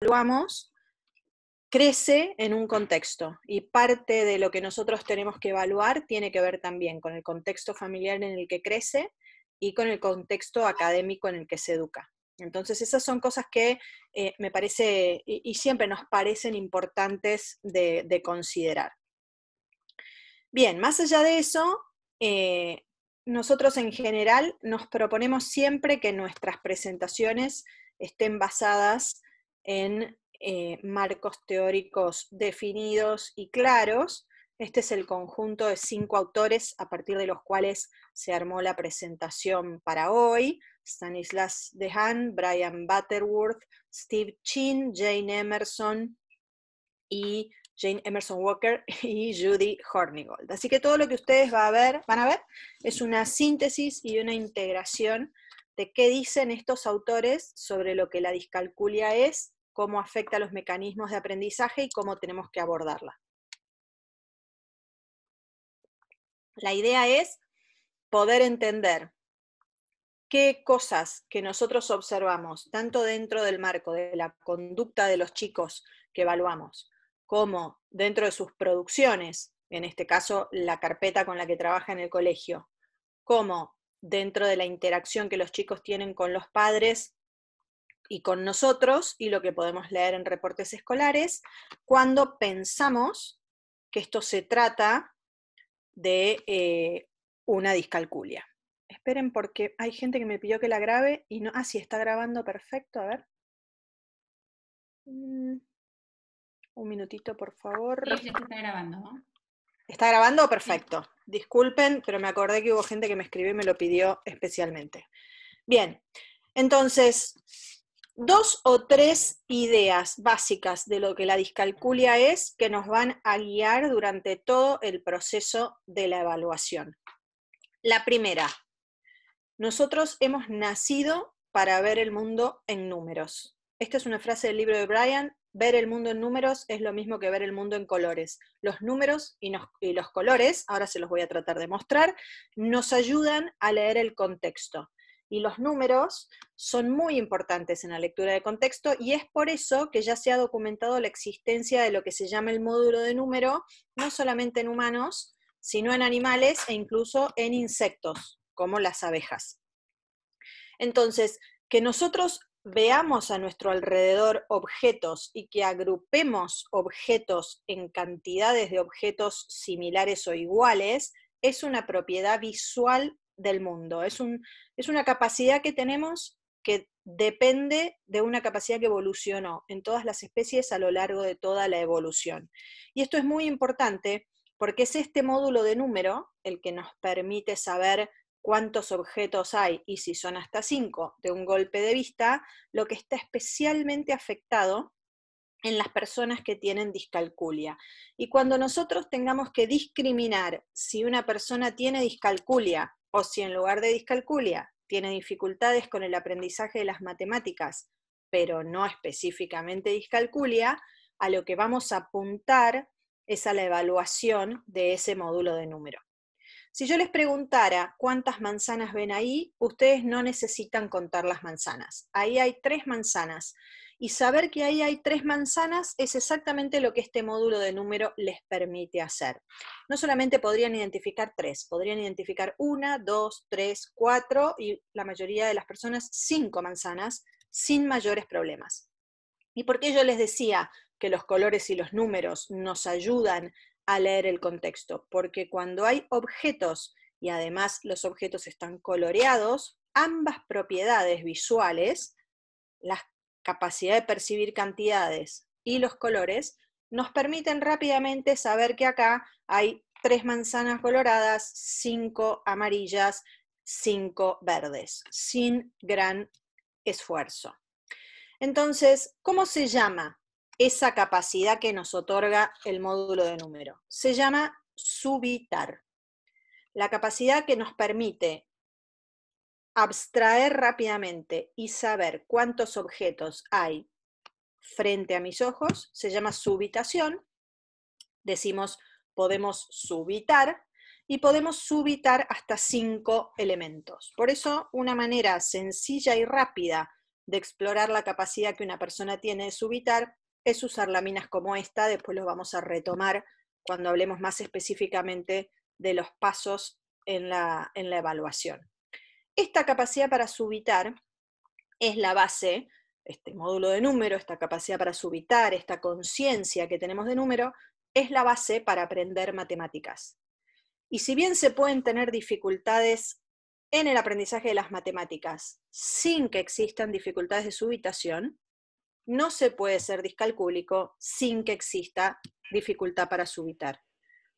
evaluamos crece en un contexto y parte de lo que nosotros tenemos que evaluar tiene que ver también con el contexto familiar en el que crece y con el contexto académico en el que se educa. Entonces, esas son cosas que eh, me parece y, siempre nos parecen importantes de, considerar. Bien, más allá de eso, eh, nosotros en general nos proponemos siempre que nuestras presentaciones estén basadas en eh, marcos teóricos definidos y claros. Este es el conjunto de cinco autores a partir de los cuales se armó la presentación para hoy. Stanislas Dehan, Brian Butterworth, Steve Chin, Jane Emerson y Jane Emerson Walker y Judy Hornigold. Así que todo lo que ustedes a ver, van a ver es una síntesis y una integración de qué dicen estos autores sobre lo que la discalculia es cómo afecta a los mecanismos de aprendizaje y cómo tenemos que abordarla. La idea es poder entender qué cosas que nosotros observamos, tanto dentro del marco de la conducta de los chicos que evaluamos, como dentro de sus producciones, en este caso la carpeta con la que trabaja en el colegio, como dentro de la interacción que los chicos tienen con los padres y con nosotros y lo que podemos leer en reportes escolares cuando pensamos que esto se trata de eh, una discalculia. Esperen porque hay gente que me pidió que la grabe y no... Ah, sí, está grabando perfecto, a ver. Mm. un minutito, por favor. Sí, está grabando, ¿no? ¿Está grabando? Perfecto. Disculpen, pero me acordé que hubo gente que me escribió y me lo pidió especialmente. Bien, entonces, dos o tres ideas básicas de lo que la discalculia es que nos van a guiar durante todo el proceso de la evaluación. La primera, nosotros hemos nacido para ver el mundo en números. Esta es una frase del libro de Brian. Ver el mundo en números es lo mismo que ver el mundo en colores. Los números y, los colores, ahora se los voy a tratar de mostrar, nos ayudan a leer el contexto y los números son muy importantes en la lectura de contexto y es por eso que ya se ha documentado la existencia de lo que se llama el módulo de número, no solamente en humanos, sino en animales e incluso en insectos, como las abejas. Entonces, que nosotros veamos a nuestro alrededor objetos y que agrupemos objetos en cantidades de objetos similares o iguales, es una propiedad visual del mundo. Es, es una capacidad que tenemos que depende de una capacidad que evolucionó en todas las especies a lo largo de toda la evolución. Y esto es muy importante porque es este módulo de número el que nos permite saber cuántos objetos hay y si son hasta cinco de un golpe de vista, lo que está especialmente afectado en las personas que tienen discalculia. Y cuando nosotros tengamos que discriminar si una persona tiene discalculia o si en lugar de discalculia tiene dificultades con el aprendizaje de las matemáticas, pero no específicamente discalculia, a lo que vamos a apuntar es a la evaluación de ese módulo de número. Si yo les preguntara cuántas manzanas ven ahí, ustedes no necesitan contar las manzanas. Ahí hay tres manzanas y saber que ahí hay tres manzanas es exactamente lo que este módulo de número les permite hacer. No solamente podrían identificar tres, podrían identificar una, dos, tres, cuatro y la mayoría de las personas cinco manzanas sin mayores problemas. ¿Y por qué yo les decía que los colores y los números nos ayudan a leer el contexto? Porque cuando hay objetos y además los objetos están coloreados, ambas propiedades visuales las capacidad de percibir cantidades y los colores, nos permiten rápidamente saber que acá hay tres manzanas coloradas, cinco amarillas, cinco verdes, sin gran esfuerzo. Entonces, ¿cómo se llama esa capacidad que nos otorga el módulo de número? Se llama subitar. La capacidad que nos permite abstraer rápidamente y saber cuántos objetos hay frente a mis ojos se llama subitación. Decimos, podemos subitar y podemos subitar hasta cinco elementos. Por eso, una manera sencilla y rápida de explorar la capacidad que una persona tiene de subitar es usar láminas como esta. Después los vamos a retomar cuando hablemos más específicamente de los pasos en la, en la evaluación. Esta capacidad para subitar es la base, este módulo de número, esta capacidad para subitar, esta conciencia que tenemos de número, es la base para aprender matemáticas. Y si bien se pueden tener dificultades en el aprendizaje de las matemáticas sin que existan dificultades de subitación, no se puede ser discalcúlico sin que exista dificultad para subitar.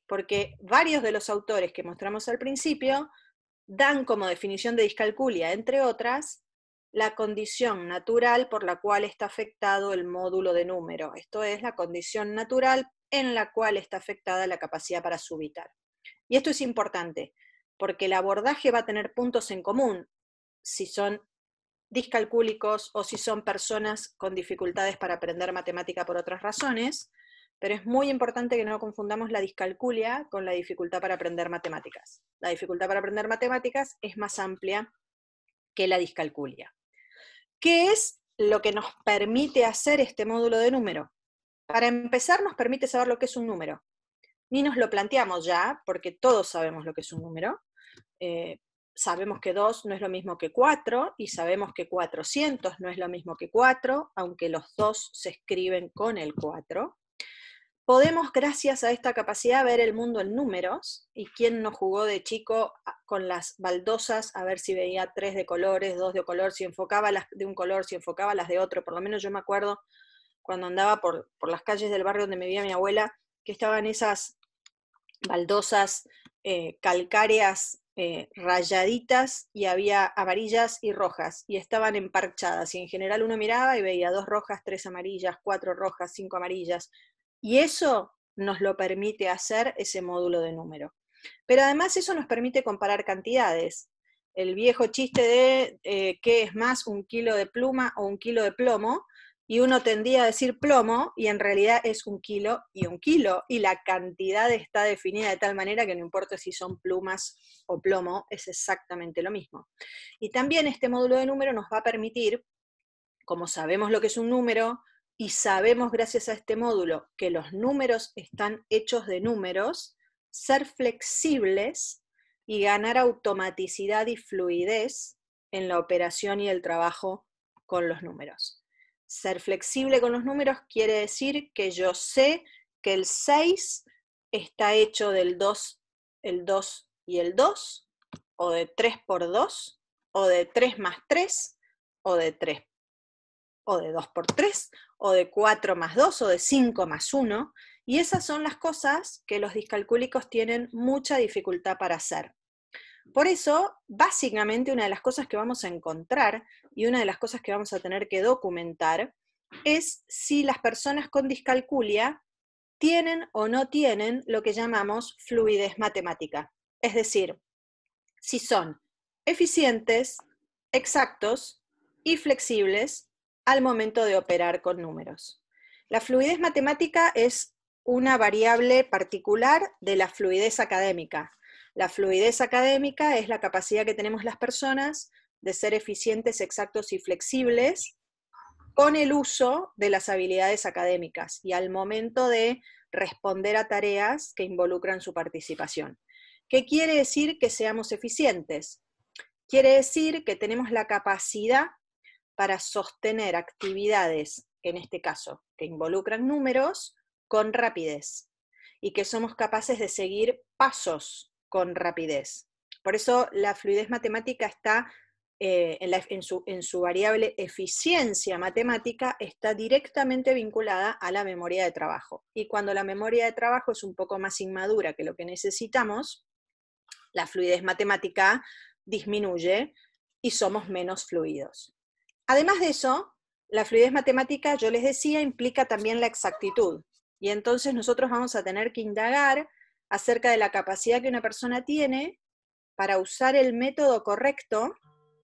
Porque varios de los autores que mostramos al principio dan como definición de discalculia, entre otras, la condición natural por la cual está afectado el módulo de número, esto es la condición natural en la cual está afectada la capacidad para subitar. Y esto es importante, porque el abordaje va a tener puntos en común si son discalcúlicos o si son personas con dificultades para aprender matemática por otras razones, pero es muy importante que no confundamos la discalculia con la dificultad para aprender matemáticas. La dificultad para aprender matemáticas es más amplia que la discalculia. ¿Qué es lo que nos permite hacer este módulo de número? Para empezar, nos permite saber lo que es un número. Ni nos lo planteamos ya, porque todos sabemos lo que es un número. Eh, sabemos que 2 no es lo mismo que 4 y sabemos que 400 no es lo mismo que 4, aunque los dos se escriben con el 4 podemos, gracias a esta capacidad, ver el mundo en números. ¿Y quién no jugó de chico con las baldosas a ver si veía tres de colores, dos de color, si enfocaba las de un color, si enfocaba las de otro? Por lo menos yo me acuerdo cuando andaba por, las calles del barrio donde me vivía mi abuela, que estaban esas baldosas eh, calcáreas eh, rayaditas y había amarillas y rojas y estaban emparchadas y en general uno miraba y veía dos rojas, tres amarillas, cuatro rojas, cinco amarillas, y eso nos lo permite hacer ese módulo de número. Pero además eso nos permite comparar cantidades. El viejo chiste de eh, qué es más un kilo de pluma o un kilo de plomo, y uno tendía a decir plomo y en realidad es un kilo y un kilo, y la cantidad está definida de tal manera que no importa si son plumas o plomo, es exactamente lo mismo. Y también este módulo de número nos va a permitir, como sabemos lo que es un número, y sabemos gracias a este módulo que los números están hechos de números, ser flexibles y ganar automaticidad y fluidez en la operación y el trabajo con los números. Ser flexible con los números quiere decir que yo sé que el 6 está hecho del 2, el 2 y el 2, o de 3 por 2, o de 3 más 3, o de 3 o de 2 por 3 o de 4 más 2 o de 5 más 1, y esas son las cosas que los discalcúlicos tienen mucha dificultad para hacer. Por eso, básicamente una de las cosas que vamos a encontrar y una de las cosas que vamos a tener que documentar es si las personas con discalculia tienen o no tienen lo que llamamos fluidez matemática. Es decir, si son eficientes, exactos y flexibles al momento de operar con números. La fluidez matemática es una variable particular de la fluidez académica. La fluidez académica es la capacidad que tenemos las personas de ser eficientes, exactos y flexibles con el uso de las habilidades académicas y al momento de responder a tareas que involucran su participación. ¿Qué quiere decir que seamos eficientes? Quiere decir que tenemos la capacidad para sostener actividades, en este caso, que involucran números, con rapidez y que somos capaces de seguir pasos con rapidez. Por eso la fluidez matemática está eh, en, su, variable eficiencia matemática está directamente vinculada a la memoria de trabajo. Y cuando la memoria de trabajo es un poco más inmadura que lo que necesitamos, la fluidez matemática disminuye y somos menos fluidos. Además de eso, la fluidez matemática, yo les decía, implica también la exactitud. Y entonces nosotros vamos a tener que indagar acerca de la capacidad que una persona tiene para usar el método correcto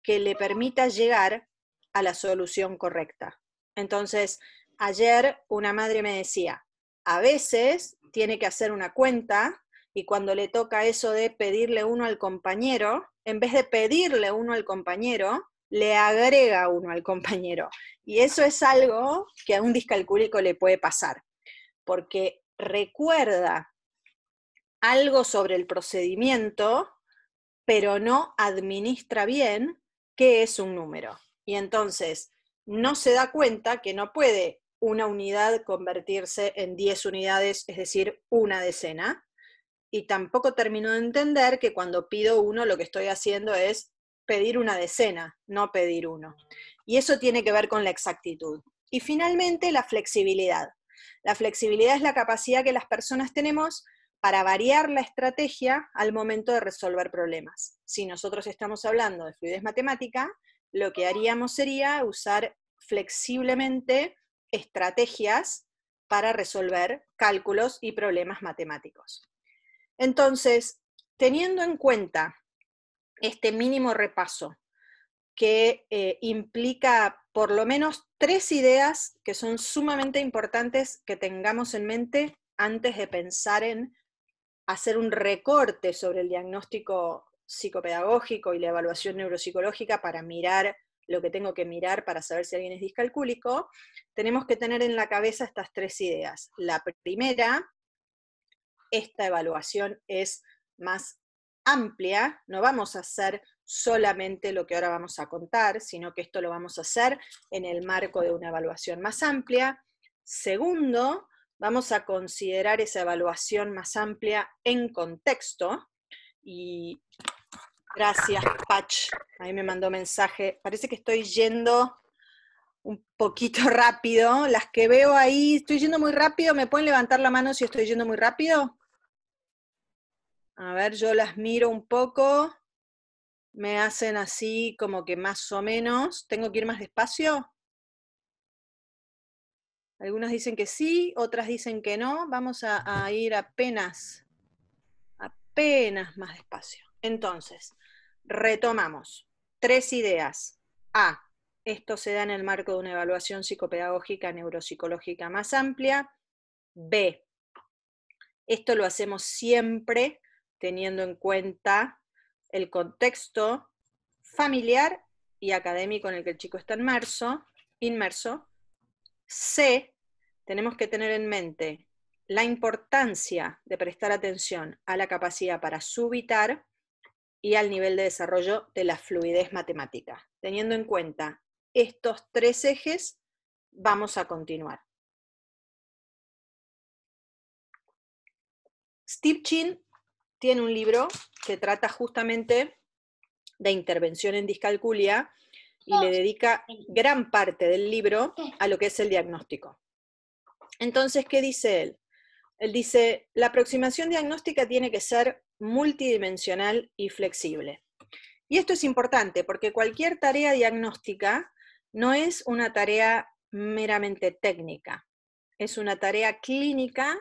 que le permita llegar a la solución correcta. Entonces, ayer una madre me decía, a veces tiene que hacer una cuenta y cuando le toca eso de pedirle uno al compañero, en vez de pedirle uno al compañero, le agrega uno al compañero. Y eso es algo que a un discalculico le puede pasar, porque recuerda algo sobre el procedimiento, pero no administra bien qué es un número. Y entonces no se da cuenta que no puede una unidad convertirse en 10 unidades, es decir, una decena. Y tampoco termino de entender que cuando pido uno lo que estoy haciendo es pedir una decena, no pedir uno. Y eso tiene que ver con la exactitud. Y finalmente, la flexibilidad. La flexibilidad es la capacidad que las personas tenemos para variar la estrategia al momento de resolver problemas. Si nosotros estamos hablando de fluidez matemática, lo que haríamos sería usar flexiblemente estrategias para resolver cálculos y problemas matemáticos. Entonces, teniendo en cuenta este mínimo repaso que eh, implica por lo menos tres ideas que son sumamente importantes que tengamos en mente antes de pensar en hacer un recorte sobre el diagnóstico psicopedagógico y la evaluación neuropsicológica para mirar lo que tengo que mirar para saber si alguien es discalcúlico, tenemos que tener en la cabeza estas tres ideas. La primera, esta evaluación es más amplia, no vamos a hacer solamente lo que ahora vamos a contar, sino que esto lo vamos a hacer en el marco de una evaluación más amplia. Segundo, vamos a considerar esa evaluación más amplia en contexto. Y gracias, patch Ahí me mandó mensaje. Parece que estoy yendo un poquito rápido. Las que veo ahí, estoy yendo muy rápido. ¿Me pueden levantar la mano si estoy yendo muy rápido? A ver, yo las miro un poco. Me hacen así como que más o menos. ¿Tengo que ir más despacio? Algunas dicen que sí, otras dicen que no. Vamos a, ir apenas, apenas más despacio. Entonces, retomamos. Tres ideas. A. Esto se da en el marco de una evaluación psicopedagógica neuropsicológica más amplia. B. Esto lo hacemos siempre teniendo en cuenta el contexto familiar y académico en el que el chico está inmerso, inmerso. C, tenemos que tener en mente la importancia de prestar atención a la capacidad para subitar y al nivel de desarrollo de la fluidez matemática. Teniendo en cuenta estos tres ejes, vamos a continuar. Steve tiene un libro que trata justamente de intervención en discalculia y le dedica gran parte del libro a lo que es el diagnóstico. Entonces, ¿qué dice él? Él dice, la aproximación diagnóstica tiene que ser multidimensional y flexible. Y esto es importante porque cualquier tarea diagnóstica no es una tarea meramente técnica, es una tarea clínica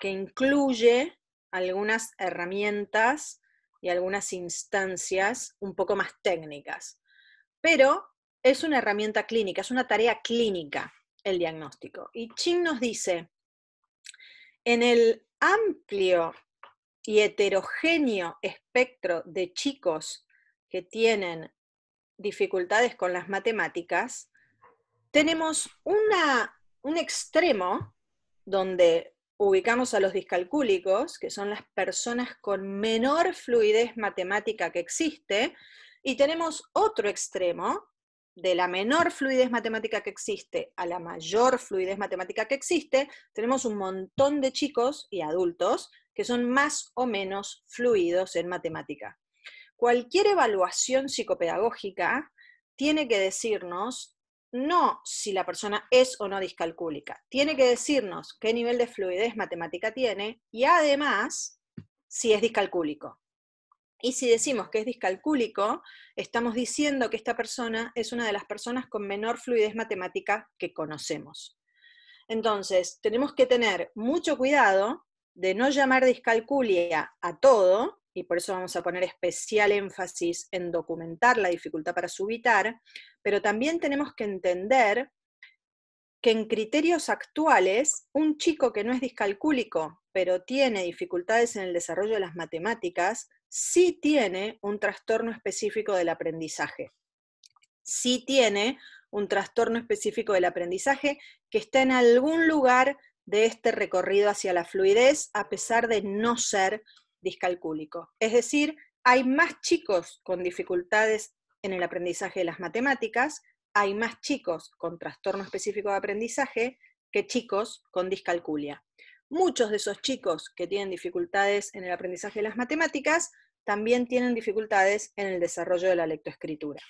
que incluye algunas herramientas y algunas instancias un poco más técnicas. Pero es una herramienta clínica, es una tarea clínica el diagnóstico. Y Ching nos dice, en el amplio y heterogéneo espectro de chicos que tienen dificultades con las matemáticas, tenemos una, un extremo donde ubicamos a los discalcúlicos, que son las personas con menor fluidez matemática que existe, y tenemos otro extremo, de la menor fluidez matemática que existe a la mayor fluidez matemática que existe, tenemos un montón de chicos y adultos que son más o menos fluidos en matemática. Cualquier evaluación psicopedagógica tiene que decirnos no si la persona es o no discalcúlica. Tiene que decirnos qué nivel de fluidez matemática tiene y además si es discalcúlico. Y si decimos que es discalcúlico, estamos diciendo que esta persona es una de las personas con menor fluidez matemática que conocemos. Entonces, tenemos que tener mucho cuidado de no llamar discalculia a todo, y por eso vamos a poner especial énfasis en documentar la dificultad para subitar, pero también tenemos que entender que en criterios actuales, un chico que no es discalcúlico, pero tiene dificultades en el desarrollo de las matemáticas, sí tiene un trastorno específico del aprendizaje. Sí tiene un trastorno específico del aprendizaje que está en algún lugar de este recorrido hacia la fluidez, a pesar de no ser discalcúlico. Es decir, hay más chicos con dificultades en el aprendizaje de las matemáticas, hay más chicos con trastorno específico de aprendizaje que chicos con discalculia. Muchos de esos chicos que tienen dificultades en el aprendizaje de las matemáticas también tienen dificultades en el desarrollo de la lectoescritura.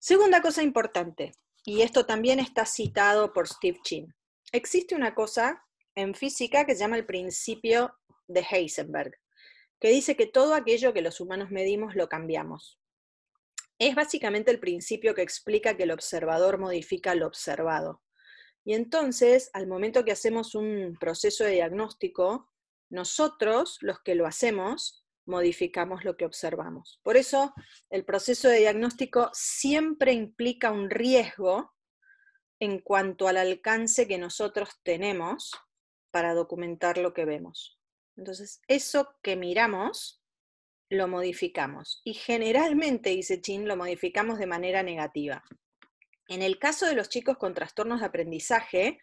Segunda cosa importante, y esto también está citado por Steve Chin, existe una cosa en física que se llama el principio de Heisenberg, que dice que todo aquello que los humanos medimos lo cambiamos. Es básicamente el principio que explica que el observador modifica lo observado. Y entonces, al momento que hacemos un proceso de diagnóstico, nosotros, los que lo hacemos, modificamos lo que observamos. Por eso, el proceso de diagnóstico siempre implica un riesgo en cuanto al alcance que nosotros tenemos para documentar lo que vemos. Entonces, eso que miramos, lo modificamos. Y generalmente, dice Chin, lo modificamos de manera negativa. En el caso de los chicos con trastornos de aprendizaje,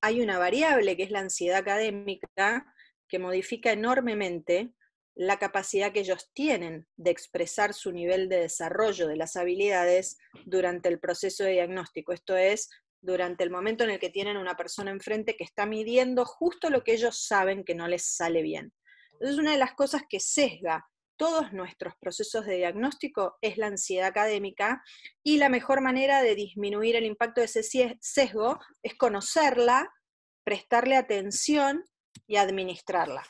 hay una variable que es la ansiedad académica que modifica enormemente la capacidad que ellos tienen de expresar su nivel de desarrollo de las habilidades durante el proceso de diagnóstico. Esto es, durante el momento en el que tienen una persona enfrente que está midiendo justo lo que ellos saben que no les sale bien. Entonces, una de las cosas que sesga todos nuestros procesos de diagnóstico es la ansiedad académica y la mejor manera de disminuir el impacto de ese sesgo es conocerla, prestarle atención y administrarla.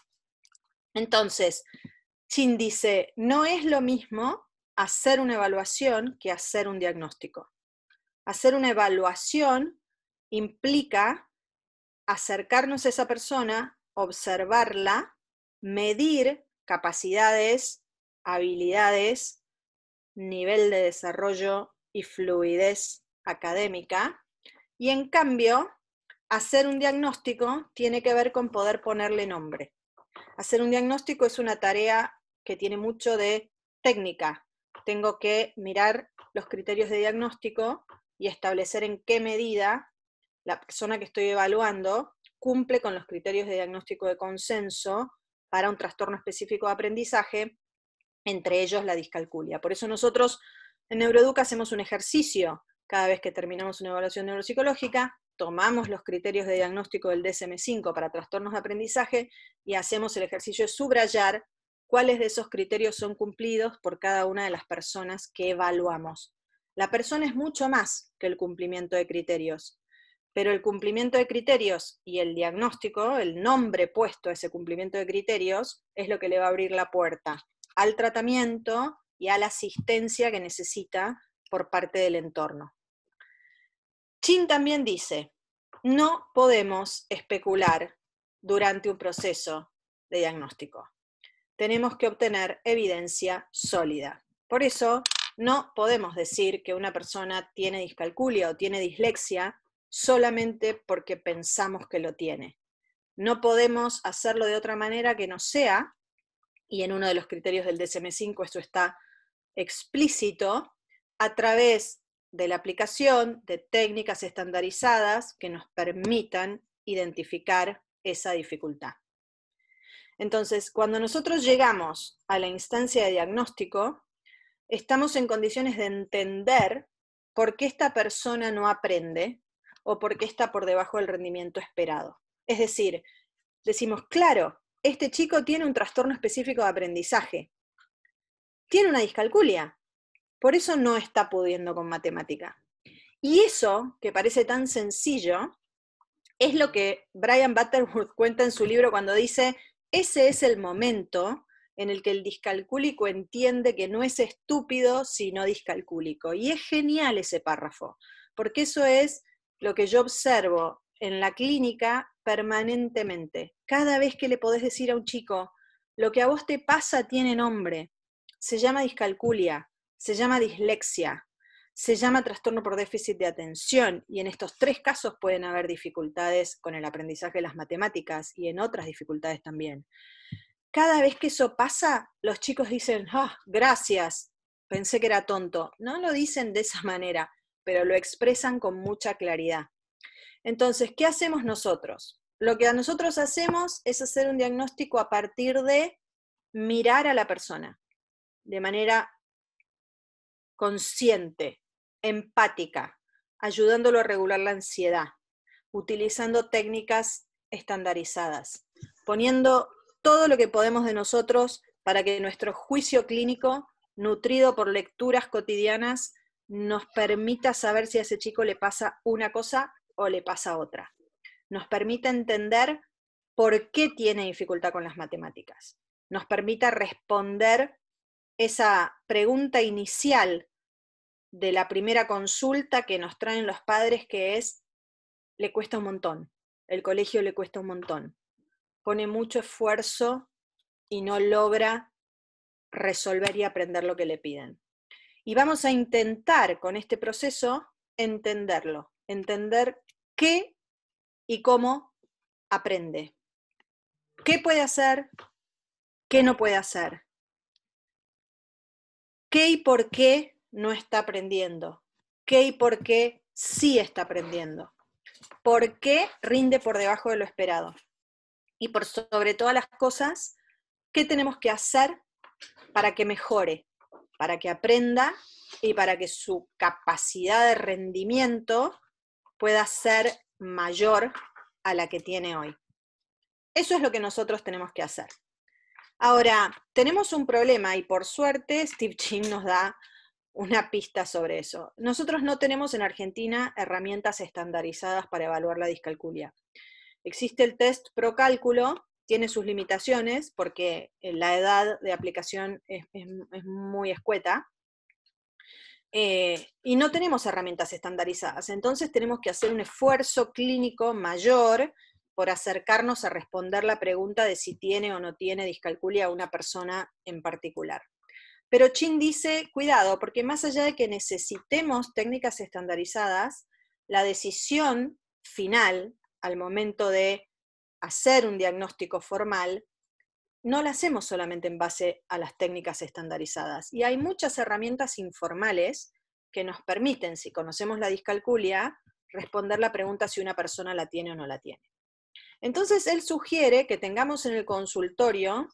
Entonces, Chin dice, no es lo mismo hacer una evaluación que hacer un diagnóstico. Hacer una evaluación implica acercarnos a esa persona, observarla, medir capacidades, habilidades, nivel de desarrollo y fluidez académica. Y en cambio, hacer un diagnóstico tiene que ver con poder ponerle nombre. Hacer un diagnóstico es una tarea que tiene mucho de técnica. Tengo que mirar los criterios de diagnóstico, y establecer en qué medida la persona que estoy evaluando cumple con los criterios de diagnóstico de consenso para un trastorno específico de aprendizaje, entre ellos la discalculia. Por eso nosotros en Neuroeduca hacemos un ejercicio cada vez que terminamos una evaluación neuropsicológica, tomamos los criterios de diagnóstico del DSM5 para trastornos de aprendizaje y hacemos el ejercicio de subrayar cuáles de esos criterios son cumplidos por cada una de las personas que evaluamos. La persona es mucho más que el cumplimiento de criterios, pero el cumplimiento de criterios y el diagnóstico, el nombre puesto a ese cumplimiento de criterios, es lo que le va a abrir la puerta al tratamiento y a la asistencia que necesita por parte del entorno. Chin también dice, no podemos especular durante un proceso de diagnóstico. Tenemos que obtener evidencia sólida. Por eso no podemos decir que una persona tiene discalculia o tiene dislexia solamente porque pensamos que lo tiene. No podemos hacerlo de otra manera que no sea, y en uno de los criterios del DSM5 esto está explícito, a través de la aplicación de técnicas estandarizadas que nos permitan identificar esa dificultad. Entonces, cuando nosotros llegamos a la instancia de diagnóstico, estamos en condiciones de entender por qué esta persona no aprende o por qué está por debajo del rendimiento esperado. Es decir, decimos, claro, este chico tiene un trastorno específico de aprendizaje, tiene una discalculia, por eso no está pudiendo con matemática. Y eso, que parece tan sencillo, es lo que Brian Butterworth cuenta en su libro cuando dice, ese es el momento en el que el discalcúlico entiende que no es estúpido, sino discalcúlico. Y es genial ese párrafo, porque eso es lo que yo observo en la clínica permanentemente. Cada vez que le podés decir a un chico, lo que a vos te pasa tiene nombre, se llama discalculia, se llama dislexia, se llama trastorno por déficit de atención y en estos tres casos pueden haber dificultades con el aprendizaje de las matemáticas y en otras dificultades también cada vez que eso pasa, los chicos dicen, ah, gracias, pensé que era tonto. No lo dicen de esa manera, pero lo expresan con mucha claridad. Entonces, ¿qué hacemos nosotros? Lo que nosotros hacemos es hacer un diagnóstico a partir de mirar a la persona de manera consciente, empática, ayudándolo a regular la ansiedad, utilizando técnicas estandarizadas, poniendo todo lo que podemos de nosotros para que nuestro juicio clínico, nutrido por lecturas cotidianas, nos permita saber si a ese chico le pasa una cosa o le pasa otra. Nos permita entender por qué tiene dificultad con las matemáticas. Nos permita responder esa pregunta inicial de la primera consulta que nos traen los padres, que es, le cuesta un montón, el colegio le cuesta un montón, pone mucho esfuerzo y no logra resolver y aprender lo que le piden. Y vamos a intentar con este proceso entenderlo, entender qué y cómo aprende. ¿Qué puede hacer? ¿Qué no puede hacer? ¿Qué y por qué no está aprendiendo? ¿Qué y por qué sí está aprendiendo? ¿Por qué rinde por debajo de lo esperado? y por sobre todas las cosas, ¿qué tenemos que hacer para que mejore, para que aprenda y para que su capacidad de rendimiento pueda ser mayor a la que tiene hoy? Eso es lo que nosotros tenemos que hacer. Ahora, tenemos un problema y por suerte Steve Chin nos da una pista sobre eso. Nosotros no tenemos en Argentina herramientas estandarizadas para evaluar la discalculia. Existe el test pro cálculo, tiene sus limitaciones porque eh, la edad de aplicación es, muy escueta. Eh, y no tenemos herramientas estandarizadas, entonces tenemos que hacer un esfuerzo clínico mayor por acercarnos a responder la pregunta de si tiene o no tiene discalculia una persona en particular. Pero Chin dice, cuidado, porque más allá de que necesitemos técnicas estandarizadas, la decisión final al momento de hacer un diagnóstico formal, no la hacemos solamente en base a las técnicas estandarizadas. Y hay muchas herramientas informales que nos permiten, si conocemos la discalculia, responder la pregunta si una persona la tiene o no la tiene. Entonces, él sugiere que tengamos en el consultorio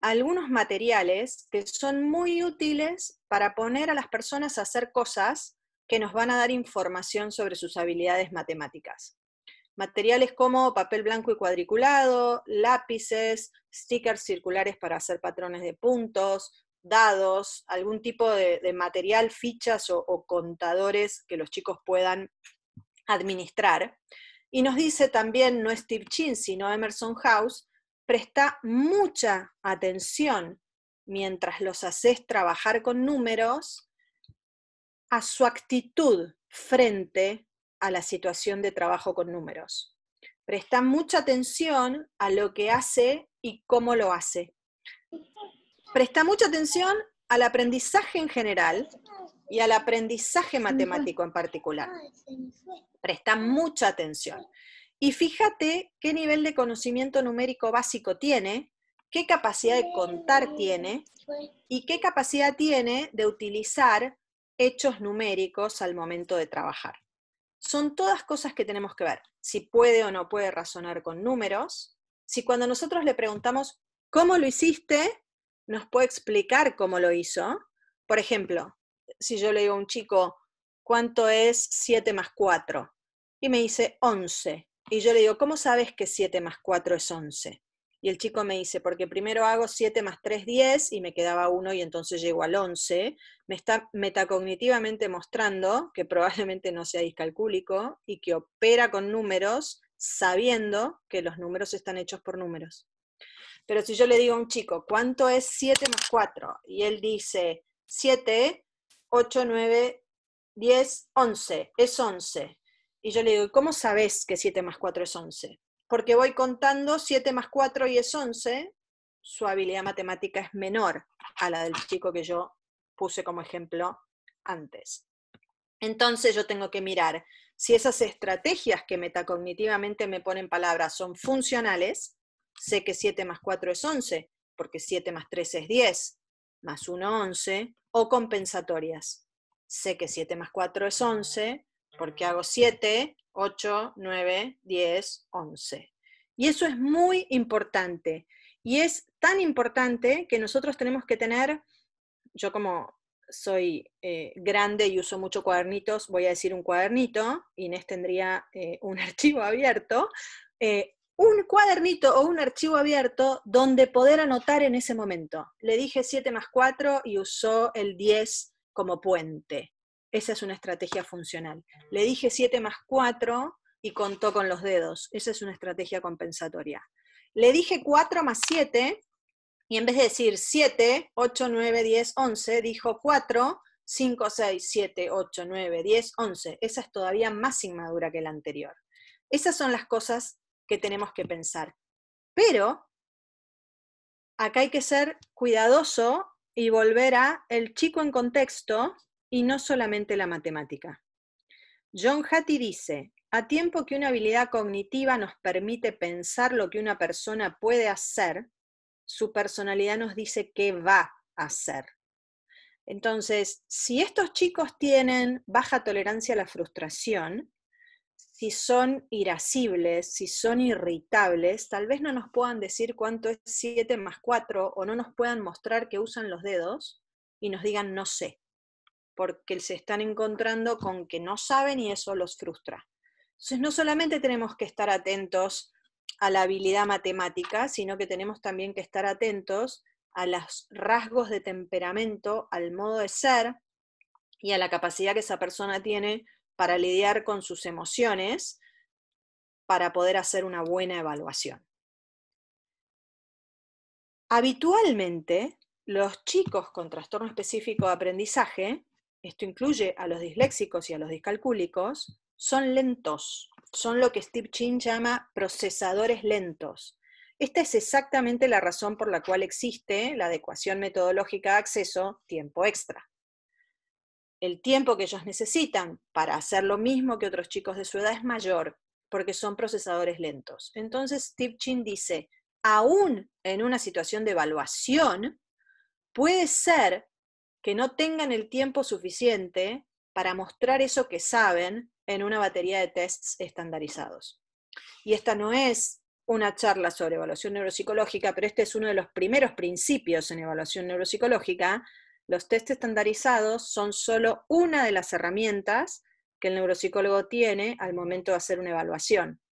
algunos materiales que son muy útiles para poner a las personas a hacer cosas que nos van a dar información sobre sus habilidades matemáticas. Materiales como papel blanco y cuadriculado, lápices, stickers circulares para hacer patrones de puntos, dados, algún tipo de, material, fichas o, contadores que los chicos puedan administrar. Y nos dice también, no Steve Chin, sino Emerson House, presta mucha atención mientras los haces trabajar con números a su actitud frente a la situación de trabajo con números. Presta mucha atención a lo que hace y cómo lo hace. Presta mucha atención al aprendizaje en general y al aprendizaje matemático en particular. Presta mucha atención. Y fíjate qué nivel de conocimiento numérico básico tiene, qué capacidad de contar tiene y qué capacidad tiene de utilizar hechos numéricos al momento de trabajar. Son todas cosas que tenemos que ver, si puede o no puede razonar con números, si cuando nosotros le preguntamos, ¿cómo lo hiciste? nos puede explicar cómo lo hizo. Por ejemplo, si yo le digo a un chico, ¿cuánto es 7 más 4? Y me dice 11. Y yo le digo, ¿cómo sabes que 7 más 4 es 11? Y el chico me dice, porque primero hago 7 más 3, 10 y me quedaba 1 y entonces llego al 11. Me está metacognitivamente mostrando que probablemente no sea discalcúlico y que opera con números sabiendo que los números están hechos por números. Pero si yo le digo a un chico, ¿cuánto es 7 más 4? Y él dice 7, 8, 9, 10, 11, es 11. Y yo le digo, ¿cómo sabes que 7 más 4 es 11? porque voy contando 7 más 4 y es 11, su habilidad matemática es menor a la del chico que yo puse como ejemplo antes. Entonces yo tengo que mirar si esas estrategias que metacognitivamente me ponen palabras son funcionales, sé que 7 más 4 es 11, porque 7 más 3 es 10, más 1, 11, o compensatorias. Sé que 7 más 4 es 11, porque hago 7 8, 9, 10, 11. Y eso es muy importante. Y es tan importante que nosotros tenemos que tener, yo como soy eh, grande y uso mucho cuadernitos, voy a decir un cuadernito, Inés tendría eh, un archivo abierto, eh, un cuadernito o un archivo abierto donde poder anotar en ese momento. Le dije 7 más 4 y usó el 10 como puente. Esa es una estrategia funcional. Le dije 7 más 4 y contó con los dedos. Esa es una estrategia compensatoria. Le dije 4 más 7 y en vez de decir 7, 8, 9, 10, 11, dijo 4, 5, 6, 7, 8, 9, 10, 11. Esa es todavía más inmadura que la anterior. Esas son las cosas que tenemos que pensar. Pero acá hay que ser cuidadoso y volver a el chico en contexto y no solamente la matemática. John Hattie dice, a tiempo que una habilidad cognitiva nos permite pensar lo que una persona puede hacer, su personalidad nos dice qué va a hacer. Entonces, si estos chicos tienen baja tolerancia a la frustración, si son irascibles, si son irritables, tal vez no nos puedan decir cuánto es 7 más 4 o no nos puedan mostrar que usan los dedos y nos digan no sé porque se están encontrando con que no saben y eso los frustra. Entonces, no solamente tenemos que estar atentos a la habilidad matemática, sino que tenemos también que estar atentos a los rasgos de temperamento, al modo de ser y a la capacidad que esa persona tiene para lidiar con sus emociones para poder hacer una buena evaluación. Habitualmente, los chicos con trastorno específico de aprendizaje esto incluye a los disléxicos y a los discalcúlicos, son lentos, son lo que Steve Chin llama procesadores lentos. Esta es exactamente la razón por la cual existe la adecuación metodológica de acceso tiempo extra. El tiempo que ellos necesitan para hacer lo mismo que otros chicos de su edad es mayor, porque son procesadores lentos. Entonces Steve Chin dice, aún en una situación de evaluación, puede ser que no tengan el tiempo suficiente para mostrar eso que saben en una batería de tests estandarizados. Y esta no es una charla sobre evaluación neuropsicológica, pero este es uno de los primeros principios en evaluación neuropsicológica. Los tests estandarizados son solo una de las herramientas que el neuropsicólogo tiene al momento de hacer una evaluación.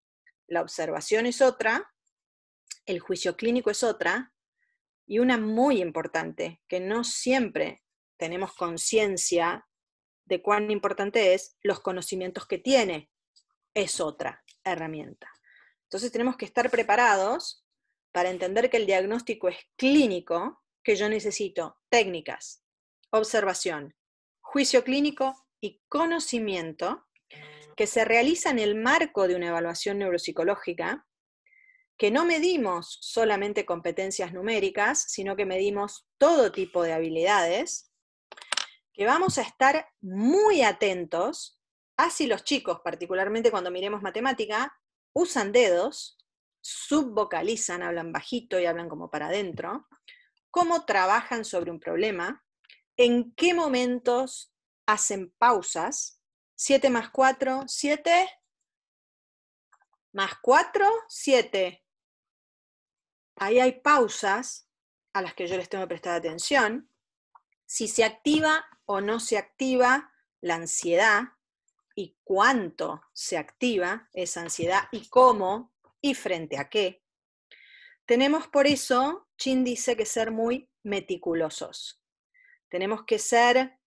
La observación es otra, el juicio clínico es otra, y una muy importante, que no siempre tenemos conciencia de cuán importante es los conocimientos que tiene, es otra herramienta. Entonces tenemos que estar preparados para entender que el diagnóstico es clínico, que yo necesito técnicas, observación, juicio clínico y conocimiento que se realiza en el marco de una evaluación neuropsicológica, que no medimos solamente competencias numéricas, sino que medimos todo tipo de habilidades, que vamos a estar muy atentos a si los chicos, particularmente cuando miremos matemática, usan dedos, subvocalizan, hablan bajito y hablan como para adentro, cómo trabajan sobre un problema, en qué momentos hacen pausas, 7 más 4, 7, más 4, 7. Ahí hay pausas a las que yo les tengo que prestar atención si se activa o no se activa la ansiedad y cuánto se activa esa ansiedad y cómo y frente a qué. Tenemos por eso, Chin dice que ser muy meticulosos. Tenemos que ser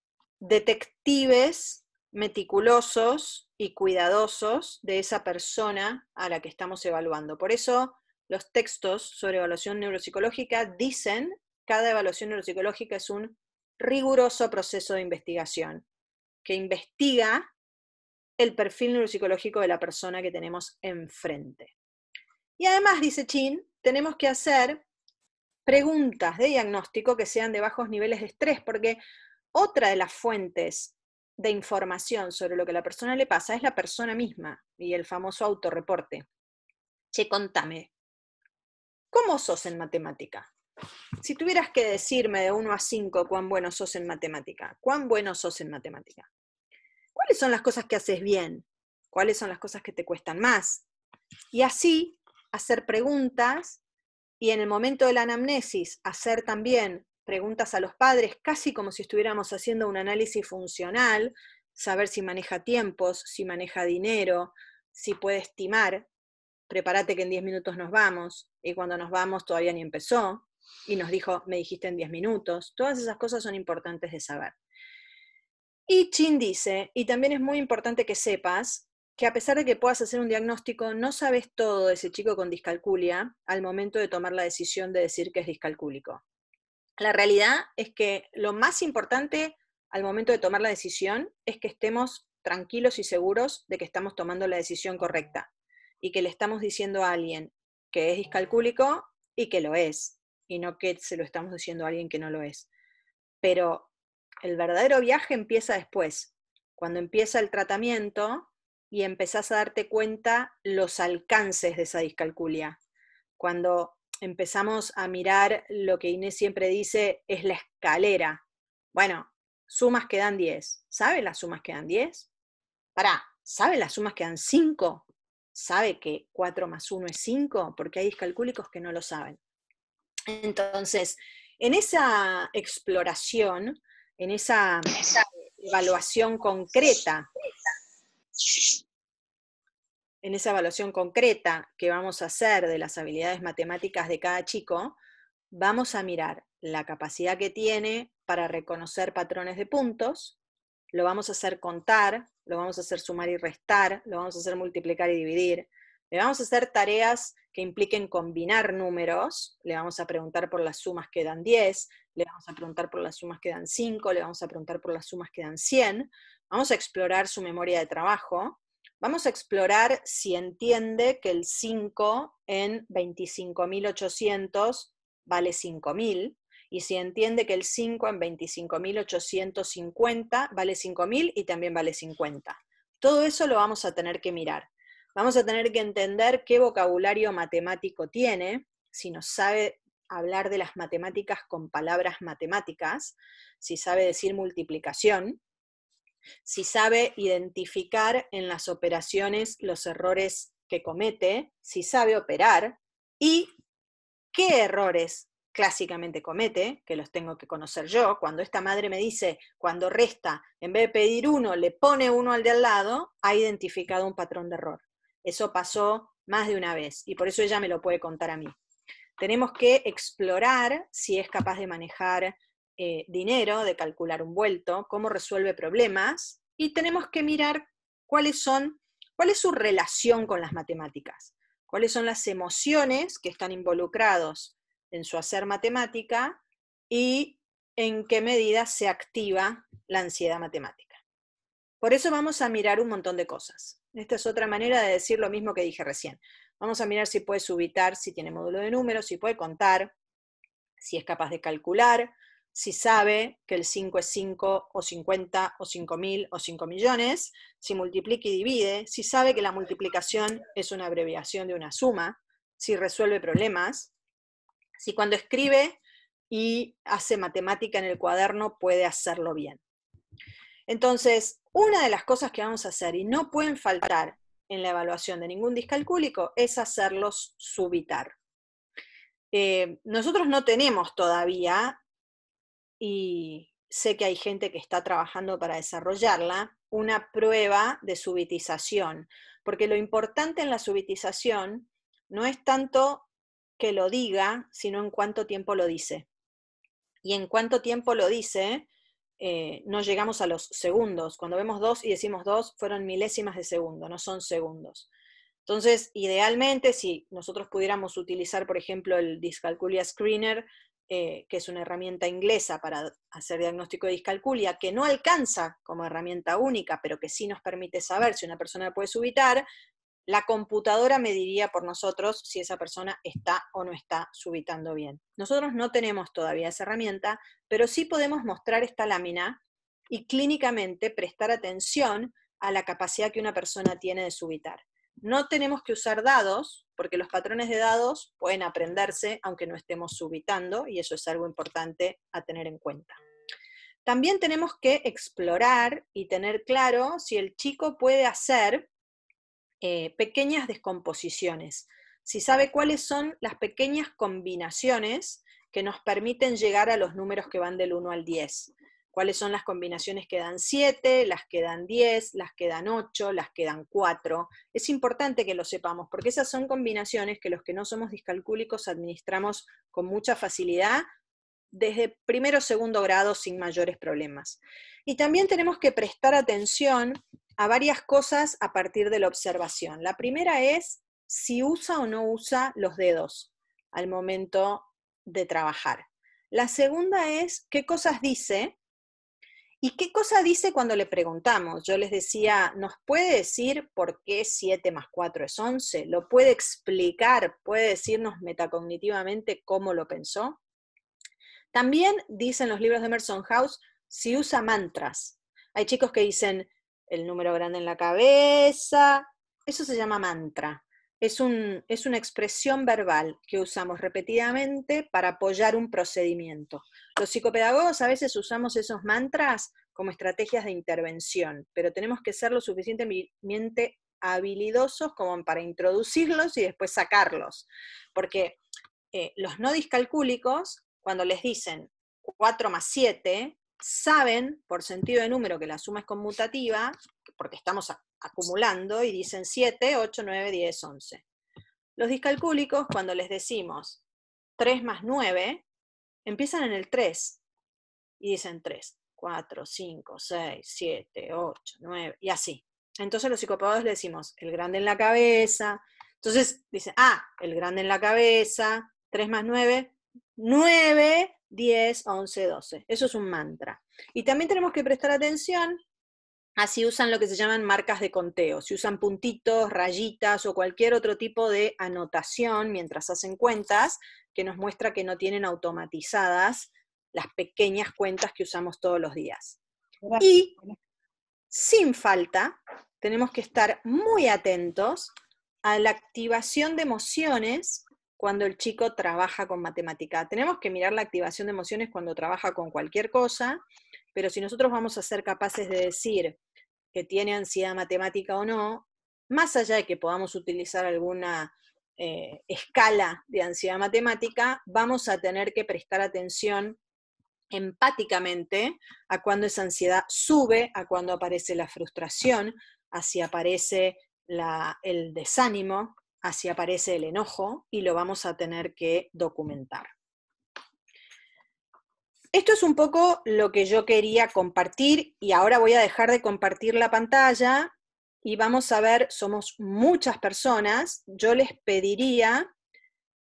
detectives meticulosos y cuidadosos de esa persona a la que estamos evaluando. Por eso los textos sobre evaluación neuropsicológica dicen cada evaluación neuropsicológica es un riguroso proceso de investigación que investiga el perfil neuropsicológico de la persona que tenemos enfrente. Y además, dice Chin, tenemos que hacer preguntas de diagnóstico que sean de bajos niveles de estrés, porque otra de las fuentes de información sobre lo que a la persona le pasa es la persona misma y el famoso autorreporte. Che, contame, ¿cómo sos en matemática? Si tuvieras que decirme de 1 a 5 cuán bueno sos en matemática, cuán bueno sos en matemática, ¿cuáles son las cosas que haces bien? ¿Cuáles son las cosas que te cuestan más? Y así hacer preguntas y en el momento de la anamnesis hacer también preguntas a los padres, casi como si estuviéramos haciendo un análisis funcional, saber si maneja tiempos, si maneja dinero, si puede estimar, prepárate que en 10 minutos nos vamos y cuando nos vamos todavía ni empezó, y nos dijo, me dijiste en 10 minutos. Todas esas cosas son importantes de saber. Y Chin dice, y también es muy importante que sepas que a pesar de que puedas hacer un diagnóstico, no sabes todo de ese chico con discalculia al momento de tomar la decisión de decir que es discalcúlico. La realidad es que lo más importante al momento de tomar la decisión es que estemos tranquilos y seguros de que estamos tomando la decisión correcta y que le estamos diciendo a alguien que es discalcúlico y que lo es y no que se lo estamos diciendo a alguien que no lo es. Pero el verdadero viaje empieza después, cuando empieza el tratamiento y empezás a darte cuenta los alcances de esa discalculia. Cuando empezamos a mirar lo que Inés siempre dice, es la escalera. Bueno, sumas que dan 10. ¿Sabe las sumas que dan 10? Pará, ¿sabe las sumas que dan 5? ¿Sabe que 4 más 1 es 5? Porque hay discalcúlicos que no lo saben. Entonces, en esa exploración, en esa evaluación concreta, en esa evaluación concreta que vamos a hacer de las habilidades matemáticas de cada chico, vamos a mirar la capacidad que tiene para reconocer patrones de puntos, lo vamos a hacer contar, lo vamos a hacer sumar y restar, lo vamos a hacer multiplicar y dividir, le vamos a hacer tareas que impliquen combinar números, le vamos a preguntar por las sumas que dan 10, le vamos a preguntar por las sumas que dan 5, le vamos a preguntar por las sumas que dan 100, vamos a explorar su memoria de trabajo, vamos a explorar si entiende que el 5 en 25.800 vale 5.000 y si entiende que el 5 en 25.850 vale 5.000 y también vale 50. Todo eso lo vamos a tener que mirar vamos a tener que entender qué vocabulario matemático tiene, si nos sabe hablar de las matemáticas con palabras matemáticas, si sabe decir multiplicación, si sabe identificar en las operaciones los errores que comete, si sabe operar y qué errores clásicamente comete, que los tengo que conocer yo, cuando esta madre me dice, cuando resta, en vez de pedir uno, le pone uno al de al lado, ha identificado un patrón de error. Eso pasó más de una vez y por eso ella me lo puede contar a mí. Tenemos que explorar si es capaz de manejar eh, dinero, de calcular un vuelto, cómo resuelve problemas y tenemos que mirar cuál es su relación con las matemáticas, cuáles son las emociones que están involucrados en su hacer matemática y en qué medida se activa la ansiedad matemática. Por eso vamos a mirar un montón de cosas. Esta es otra manera de decir lo mismo que dije recién. Vamos a mirar si puede subitar, si tiene módulo de números, si puede contar, si es capaz de calcular, si sabe que el 5 es 5 o 50 o 5.000 o 5 millones, si multiplica y divide, si sabe que la multiplicación es una abreviación de una suma, si resuelve problemas, si cuando escribe y hace matemática en el cuaderno puede hacerlo bien. Entonces, una de las cosas que vamos a hacer y no pueden faltar en la evaluación de ningún discalcúlico es hacerlos subitar. Eh, nosotros no tenemos todavía, y sé que hay gente que está trabajando para desarrollarla, una prueba de subitización, porque lo importante en la subitización no es tanto que lo diga, sino en cuánto tiempo lo dice. Y en cuánto tiempo lo dice, eh, no llegamos a los segundos. Cuando vemos dos y decimos dos, fueron milésimas de segundo, no son segundos. Entonces, idealmente, si nosotros pudiéramos utilizar, por ejemplo, el discalculia Screener, eh, que es una herramienta inglesa para hacer diagnóstico de discalculia, que no alcanza como herramienta única, pero que sí nos permite saber si una persona puede subitar, la computadora me diría por nosotros si esa persona está o no está subitando bien. Nosotros no tenemos todavía esa herramienta, pero sí podemos mostrar esta lámina y clínicamente prestar atención a la capacidad que una persona tiene de subitar. No tenemos que usar dados, porque los patrones de dados pueden aprenderse aunque no estemos subitando, y eso es algo importante a tener en cuenta. También tenemos que explorar y tener claro si el chico puede hacer eh, pequeñas descomposiciones, si sabe cuáles son las pequeñas combinaciones que nos permiten llegar a los números que van del 1 al 10. Cuáles son las combinaciones que dan 7, las que dan 10, las que dan 8, las que dan 4. Es importante que lo sepamos, porque esas son combinaciones que los que no somos discalcúlicos administramos con mucha facilidad desde primero o segundo grado sin mayores problemas. Y también tenemos que prestar atención a varias cosas a partir de la observación. La primera es si usa o no usa los dedos al momento de trabajar. La segunda es qué cosas dice y qué cosa dice cuando le preguntamos. Yo les decía, ¿nos puede decir por qué 7 más 4 es 11? ¿Lo puede explicar? ¿Puede decirnos metacognitivamente cómo lo pensó? También dicen los libros de Emerson House si usa mantras. Hay chicos que dicen, el número grande en la cabeza. Eso se llama mantra. Es, un, es una expresión verbal que usamos repetidamente para apoyar un procedimiento. Los psicopedagogos a veces usamos esos mantras como estrategias de intervención, pero tenemos que ser lo suficientemente habilidosos como para introducirlos y después sacarlos. Porque eh, los no discalcúlicos, cuando les dicen 4 más 7, saben por sentido de número que la suma es conmutativa, porque estamos acumulando, y dicen 7, 8, 9, 10, 11. Los discalcúlicos, cuando les decimos 3 más 9, empiezan en el 3 y dicen 3, 4, 5, 6, 7, 8, 9, y así. Entonces los psicopados le decimos el grande en la cabeza. Entonces dicen, ah, el grande en la cabeza, 3 más 9, 9, 10, 11, 12. Eso es un mantra. Y también tenemos que prestar atención a si usan lo que se llaman marcas de conteo, si usan puntitos, rayitas o cualquier otro tipo de anotación mientras hacen cuentas que nos muestra que no tienen automatizadas las pequeñas cuentas que usamos todos los días. Y sin falta, tenemos que estar muy atentos a la activación de emociones cuando el chico trabaja con matemática. Tenemos que mirar la activación de emociones cuando trabaja con cualquier cosa, pero si nosotros vamos a ser capaces de decir que tiene ansiedad matemática o no, más allá de que podamos utilizar alguna eh, escala de ansiedad matemática, vamos a tener que prestar atención empáticamente a cuando esa ansiedad sube, a cuando aparece la frustración, a si aparece el desánimo, así aparece el enojo y lo vamos a tener que documentar. Esto es un poco lo que yo quería compartir y ahora voy a dejar de compartir la pantalla y vamos a ver, somos muchas personas, yo les pediría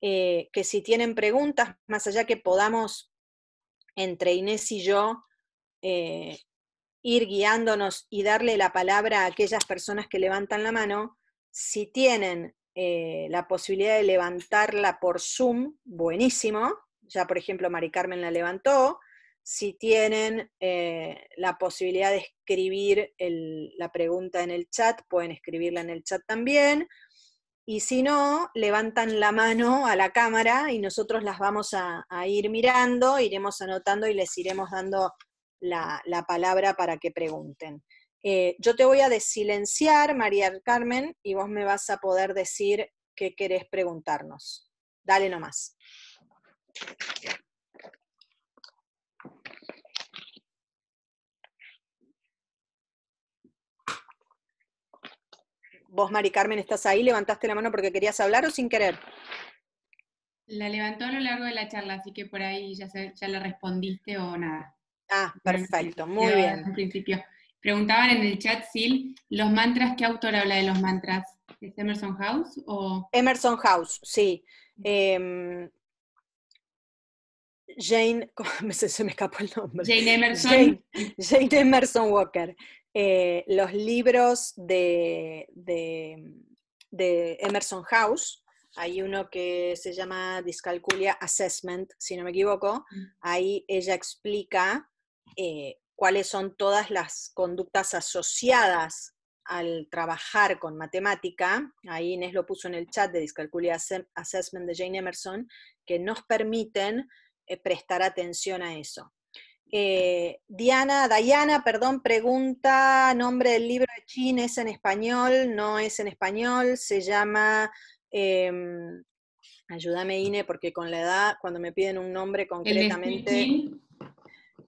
eh, que si tienen preguntas, más allá que podamos entre Inés y yo eh, ir guiándonos y darle la palabra a aquellas personas que levantan la mano, si tienen eh, la posibilidad de levantarla por Zoom, buenísimo. Ya, por ejemplo, Mari Carmen la levantó. Si tienen eh, la posibilidad de escribir la pregunta en el chat, pueden escribirla en el chat también. Y si no, levantan la mano a la cámara y nosotros las vamos a, ir mirando, iremos anotando y les iremos dando la palabra para que pregunten. Eh, yo te voy a desilenciar, María Carmen, y vos me vas a poder decir qué querés preguntarnos. Dale nomás. Vos, María Carmen, estás ahí, levantaste la mano porque querías hablar o sin querer. La levantó a lo largo de la charla, así que por ahí ya, ya le respondiste o nada. Ah, perfecto, muy bien. En principio. Preguntaban en el chat, Sil, los mantras, ¿qué autor habla de los mantras? ¿Es Emerson House o...? Emerson House, sí. Mm. Em, Jane, se, me escapó el nombre. Jane Emerson. Jane, Emerson Walker. Eh, los libros de, de, Emerson House, hay uno que se llama Discalculia Assessment, si no me equivoco, mm. ahí ella explica eh, cuáles son todas las conductas asociadas al trabajar con matemática, ahí Inés lo puso en el chat de Discalculia Assessment de Jane Emerson, que nos permiten eh, prestar atención a eso. Eh, Diana, perdón, pregunta, nombre del libro de Chin es en español, no es en español, se llama, em, ayúdame Ine, porque con la edad, cuando me piden un nombre concretamente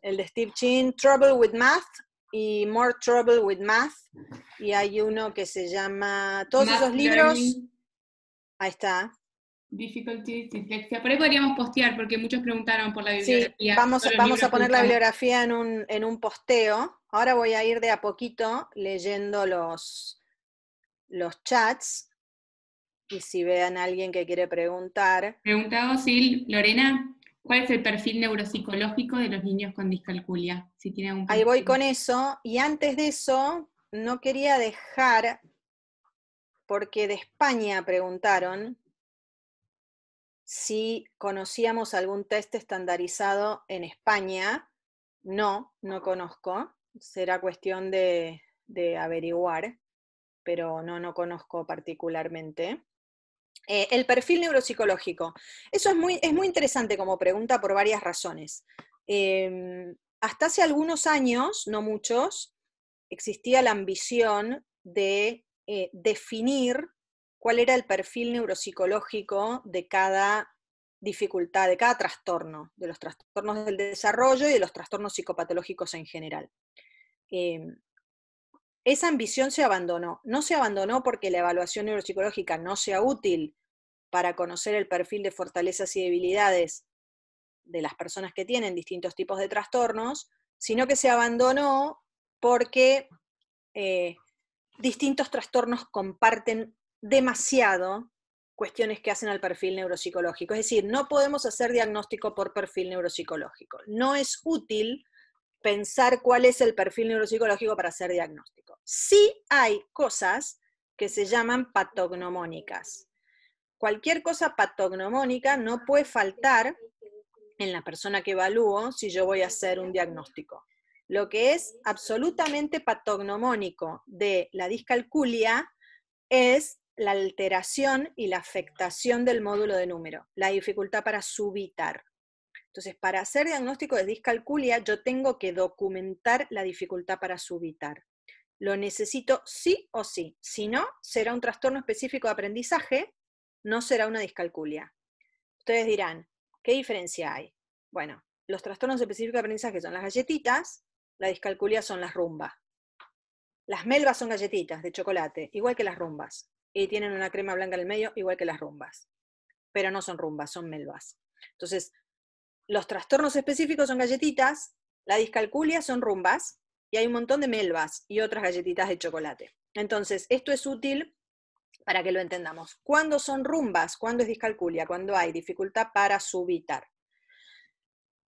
el de Steve Chin, Trouble with Math y More Trouble with Math. Y hay uno que se llama, todos esos libros, ahí está. Difficulty, Por ahí podríamos postear porque muchos preguntaron por la bibliografía. Sí, vamos, a poner la bibliografía en un, en un posteo. Ahora voy a ir de a poquito leyendo los, los chats y si vean a alguien que quiere preguntar. Preguntado, Sil, Lorena. ¿Cuál es el perfil neuropsicológico de los niños con discalculia? Si tiene Ahí voy con eso. Y antes de eso, no quería dejar, porque de España preguntaron si conocíamos algún test estandarizado en España. No, no conozco. Será cuestión de, de averiguar, pero no, no conozco particularmente. Eh, el perfil neuropsicológico. Eso es muy, es muy, interesante como pregunta por varias razones. Em, hasta hace algunos años, no muchos, existía la ambición de eh, definir cuál era el perfil neuropsicológico de cada dificultad, de cada trastorno, de los trastornos del desarrollo y de los trastornos psicopatológicos en general. Em, esa ambición se abandonó. No se abandonó porque la evaluación neuropsicológica no sea útil para conocer el perfil de fortalezas y debilidades de las personas que tienen distintos tipos de trastornos, sino que se abandonó porque eh, distintos trastornos comparten demasiado cuestiones que hacen al perfil neuropsicológico. Es decir, no podemos hacer diagnóstico por perfil neuropsicológico. No es útil pensar cuál es el perfil neuropsicológico para hacer diagnóstico. Sí hay cosas que se llaman patognomónicas. Cualquier cosa patognomónica no puede faltar en la persona que evalúo si yo voy a hacer un diagnóstico. Lo que es absolutamente patognomónico de la discalculia es la alteración y la afectación del módulo de número, la dificultad para subitar. Entonces, para hacer diagnóstico de discalculia, yo tengo que documentar la dificultad para subitar. Lo necesito sí o sí. Si no, será un trastorno específico de aprendizaje, no será una discalculia. Ustedes dirán, ¿qué diferencia hay? Bueno, los trastornos específicos de aprendizaje son las galletitas, la discalculia son las rumbas. Las melvas son galletitas de chocolate, igual que las rumbas. Y tienen una crema blanca en el medio, igual que las rumbas. Pero no son rumbas, son melvas. Entonces, los trastornos específicos son galletitas, la discalculia son rumbas y hay un montón de melvas y otras galletitas de chocolate. Entonces, esto es útil para que lo entendamos. ¿Cuándo son rumbas? ¿Cuándo es discalculia? ¿Cuándo hay dificultad para subitar.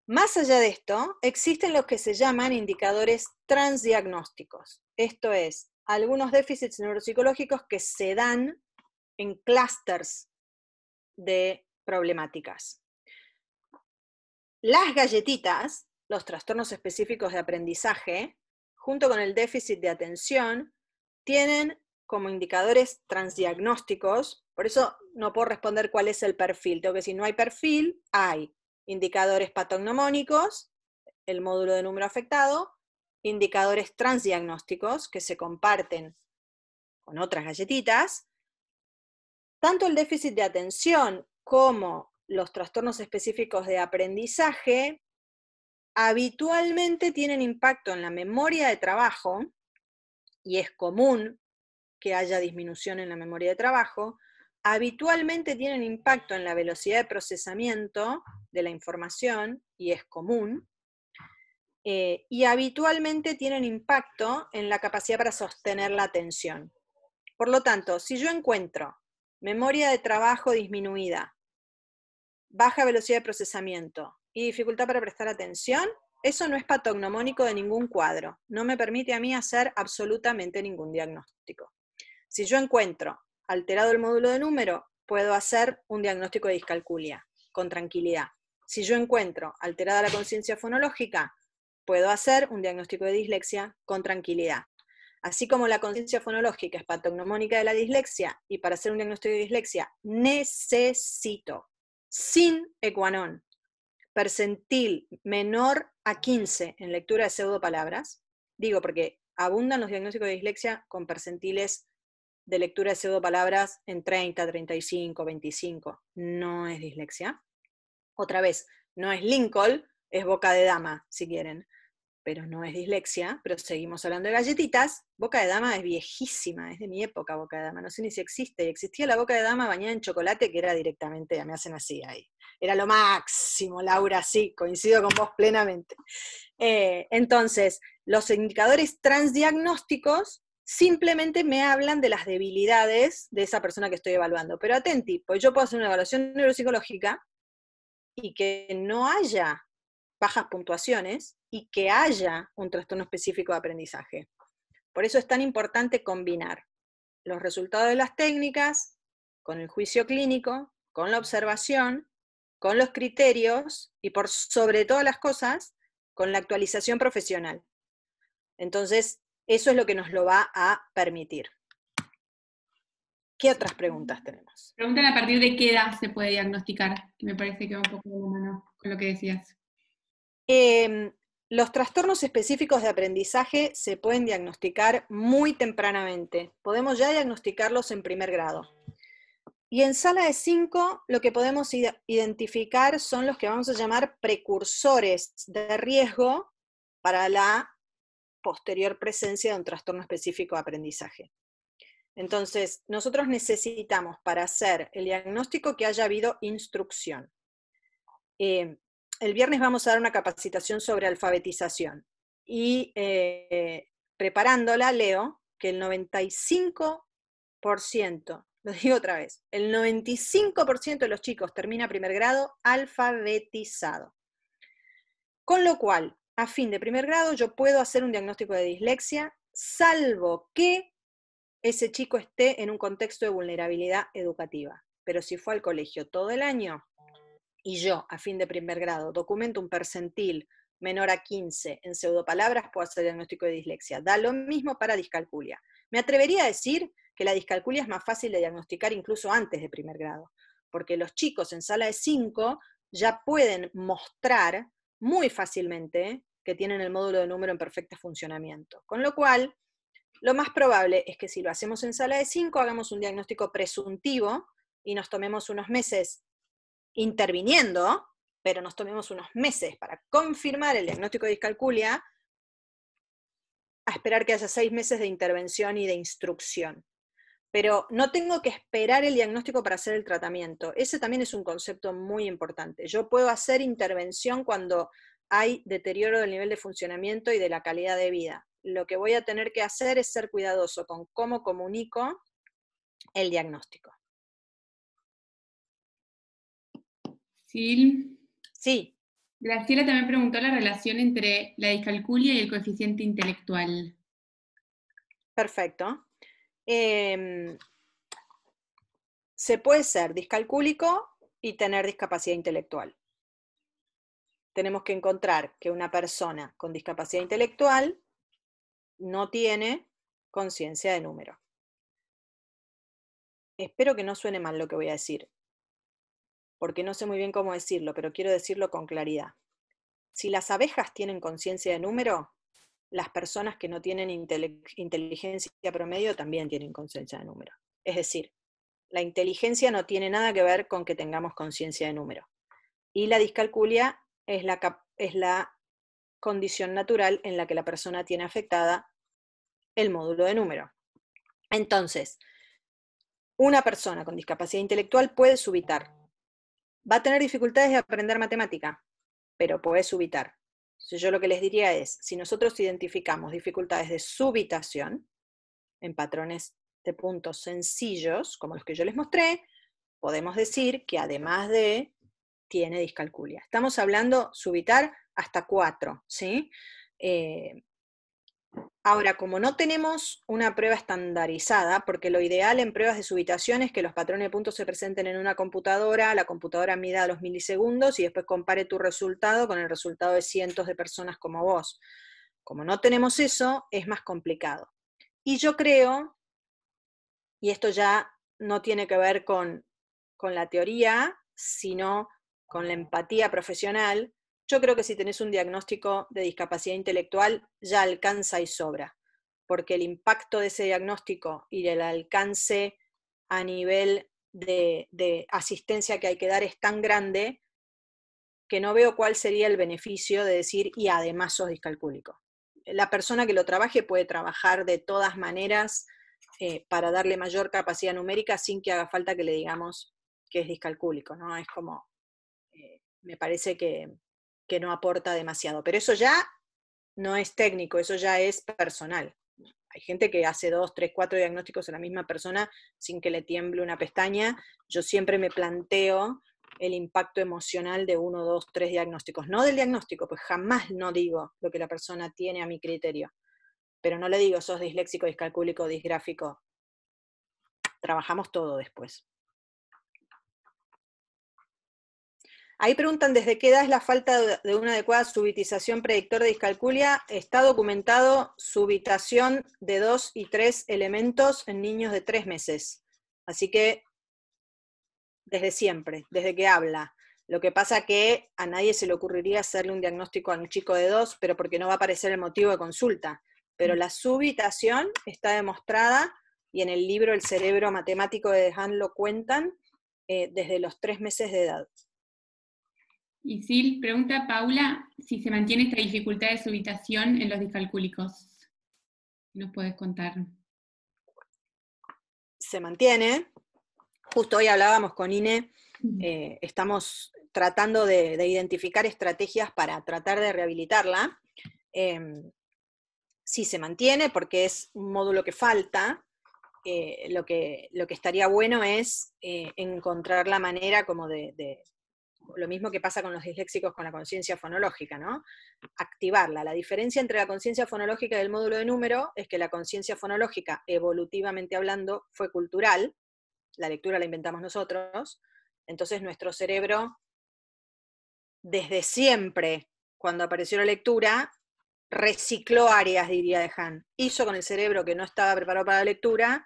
Más allá de esto, existen los que se llaman indicadores transdiagnósticos. Esto es, algunos déficits neuropsicológicos que se dan en clusters de problemáticas. Las galletitas, los trastornos específicos de aprendizaje, junto con el déficit de atención, tienen como indicadores transdiagnósticos, por eso no puedo responder cuál es el perfil, tengo que decir, no hay perfil, hay indicadores patognomónicos, el módulo de número afectado, indicadores transdiagnósticos que se comparten con otras galletitas, tanto el déficit de atención como los trastornos específicos de aprendizaje habitualmente tienen impacto en la memoria de trabajo, y es común que haya disminución en la memoria de trabajo, habitualmente tienen impacto en la velocidad de procesamiento de la información, y es común, eh, y habitualmente tienen impacto en la capacidad para sostener la atención. Por lo tanto, si yo encuentro memoria de trabajo disminuida, baja velocidad de procesamiento y dificultad para prestar atención, eso no es patognomónico de ningún cuadro. No me permite a mí hacer absolutamente ningún diagnóstico. Si yo encuentro alterado el módulo de número, puedo hacer un diagnóstico de discalculia con tranquilidad. Si yo encuentro alterada la conciencia fonológica, puedo hacer un diagnóstico de dislexia con tranquilidad. Así como la conciencia fonológica es patognomónica de la dislexia, y para hacer un diagnóstico de dislexia necesito sin ecuanón, percentil menor a 15 en lectura de pseudopalabras, digo porque abundan los diagnósticos de dislexia con percentiles de lectura de pseudopalabras en 30, 35, 25, no es dislexia. Otra vez, no es Lincoln, es boca de dama, si quieren pero no es dislexia, pero seguimos hablando de galletitas. Boca de dama es viejísima, es de mi época Boca de dama, no sé ni si existe. Y existía la Boca de dama bañada en chocolate que era directamente, me hacen así ahí. Era lo máximo, Laura, sí, coincido con vos plenamente. Eh, entonces, los indicadores transdiagnósticos simplemente me hablan de las debilidades de esa persona que estoy evaluando. Pero atenti, pues yo puedo hacer una evaluación neuropsicológica y que no haya bajas puntuaciones y que haya un trastorno específico de aprendizaje. Por eso es tan importante combinar los resultados de las técnicas con el juicio clínico, con la observación, con los criterios y por sobre todas las cosas, con la actualización profesional. Entonces, eso es lo que nos lo va a permitir. ¿Qué otras preguntas tenemos? Preguntan a partir de qué edad se puede diagnosticar, que me parece que va un poco de la mano con lo que decías. Em, los trastornos específicos de aprendizaje se pueden diagnosticar muy tempranamente. Podemos ya diagnosticarlos en primer grado. Y en sala de 5 lo que podemos identificar son los que vamos a llamar precursores de riesgo para la posterior presencia de un trastorno específico de aprendizaje. Entonces, nosotros necesitamos para hacer el diagnóstico que haya habido instrucción. Em, el viernes vamos a dar una capacitación sobre alfabetización. Y eh, preparándola, leo que el 95%, lo digo otra vez, el 95% de los chicos termina primer grado alfabetizado. Con lo cual, a fin de primer grado, yo puedo hacer un diagnóstico de dislexia, salvo que ese chico esté en un contexto de vulnerabilidad educativa. Pero si fue al colegio todo el año, y yo, a fin de primer grado, documento un percentil menor a 15 en pseudopalabras, puedo hacer diagnóstico de dislexia. Da lo mismo para discalculia. Me atrevería a decir que la discalculia es más fácil de diagnosticar incluso antes de primer grado, porque los chicos en sala de 5 ya pueden mostrar muy fácilmente que tienen el módulo de número en perfecto funcionamiento. Con lo cual, lo más probable es que si lo hacemos en sala de 5, hagamos un diagnóstico presuntivo y nos tomemos unos meses interviniendo, pero nos tomemos unos meses para confirmar el diagnóstico de discalculia, a esperar que haya seis meses de intervención y de instrucción. Pero no tengo que esperar el diagnóstico para hacer el tratamiento. Ese también es un concepto muy importante. Yo puedo hacer intervención cuando hay deterioro del nivel de funcionamiento y de la calidad de vida. Lo que voy a tener que hacer es ser cuidadoso con cómo comunico el diagnóstico. Sí. Graciela también preguntó la relación entre la discalculia y el coeficiente intelectual. Perfecto. Em, se puede ser discalcúlico y tener discapacidad intelectual. Tenemos que encontrar que una persona con discapacidad intelectual no tiene conciencia de número. Espero que no suene mal lo que voy a decir porque no sé muy bien cómo decirlo, pero quiero decirlo con claridad. Si las abejas tienen conciencia de número, las personas que no tienen inteligencia promedio también tienen conciencia de número. Es decir, la inteligencia no tiene nada que ver con que tengamos conciencia de número. Y la discalculia es la, es la condición natural en la que la persona tiene afectada el módulo de número. Entonces, una persona con discapacidad intelectual puede subitar va a tener dificultades de aprender matemática, pero puede subitar. yo lo que les diría es, si nosotros identificamos dificultades de subitación en patrones de puntos sencillos, como los que yo les mostré, podemos decir que además de tiene discalculia. Estamos hablando subitar hasta 4, ¿sí? Eh, Ahora, como no tenemos una prueba estandarizada, porque lo ideal en pruebas de subitación es que los patrones de puntos se presenten en una computadora, la computadora mida los milisegundos y después compare tu resultado con el resultado de cientos de personas como vos. Como no tenemos eso, es más complicado. Y yo creo, y esto ya no tiene que ver con, con la teoría, sino con la empatía profesional, yo creo que si tenés un diagnóstico de discapacidad intelectual, ya alcanza y sobra, porque el impacto de ese diagnóstico y el alcance a nivel de, asistencia que hay que dar es tan grande que no veo cuál sería el beneficio de decir, y además sos discalcúlico. La persona que lo trabaje puede trabajar de todas maneras eh, para darle mayor capacidad numérica sin que haga falta que le digamos que es discalcúlico, ¿no? Es como, eh, me parece que, que no aporta demasiado. Pero eso ya no es técnico, eso ya es personal. Hay gente que hace dos, tres, cuatro diagnósticos a la misma persona sin que le tiemble una pestaña. Yo siempre me planteo el impacto emocional de uno, dos, tres diagnósticos. No del diagnóstico, pues jamás no digo lo que la persona tiene a mi criterio. Pero no le digo, sos disléxico, discalcúlico, disgráfico. Trabajamos todo después. Ahí preguntan desde qué edad es la falta de una adecuada subitización predictor de discalculia. Está documentado subitación de dos y tres elementos en niños de tres meses. Así que desde siempre, desde que habla. Lo que pasa que a nadie se le ocurriría hacerle un diagnóstico a un chico de dos, pero porque no va a aparecer el motivo de consulta. Pero mm. la subitación está demostrada y en el libro El cerebro matemático de Dejan lo cuentan eh, desde los tres meses de edad. Y Sil pregunta a Paula si se mantiene esta dificultad de subitación en los discalcúlicos. ¿Nos puedes contar? Se mantiene. Justo hoy hablábamos con Ine, eh, estamos tratando de, identificar estrategias para tratar de rehabilitarla. Si em, sí se mantiene porque es un módulo que falta. Eh, lo, que, lo, que, estaría bueno es eh, encontrar la manera como de lo mismo que pasa con los disléxicos con la conciencia fonológica, ¿no? Activarla. La diferencia entre la conciencia fonológica y el módulo de número es que la conciencia fonológica, evolutivamente hablando, fue cultural, la lectura la inventamos nosotros, entonces nuestro cerebro, desde siempre, cuando apareció la lectura, recicló áreas, diría Han. Hizo con el cerebro que no estaba preparado para la lectura,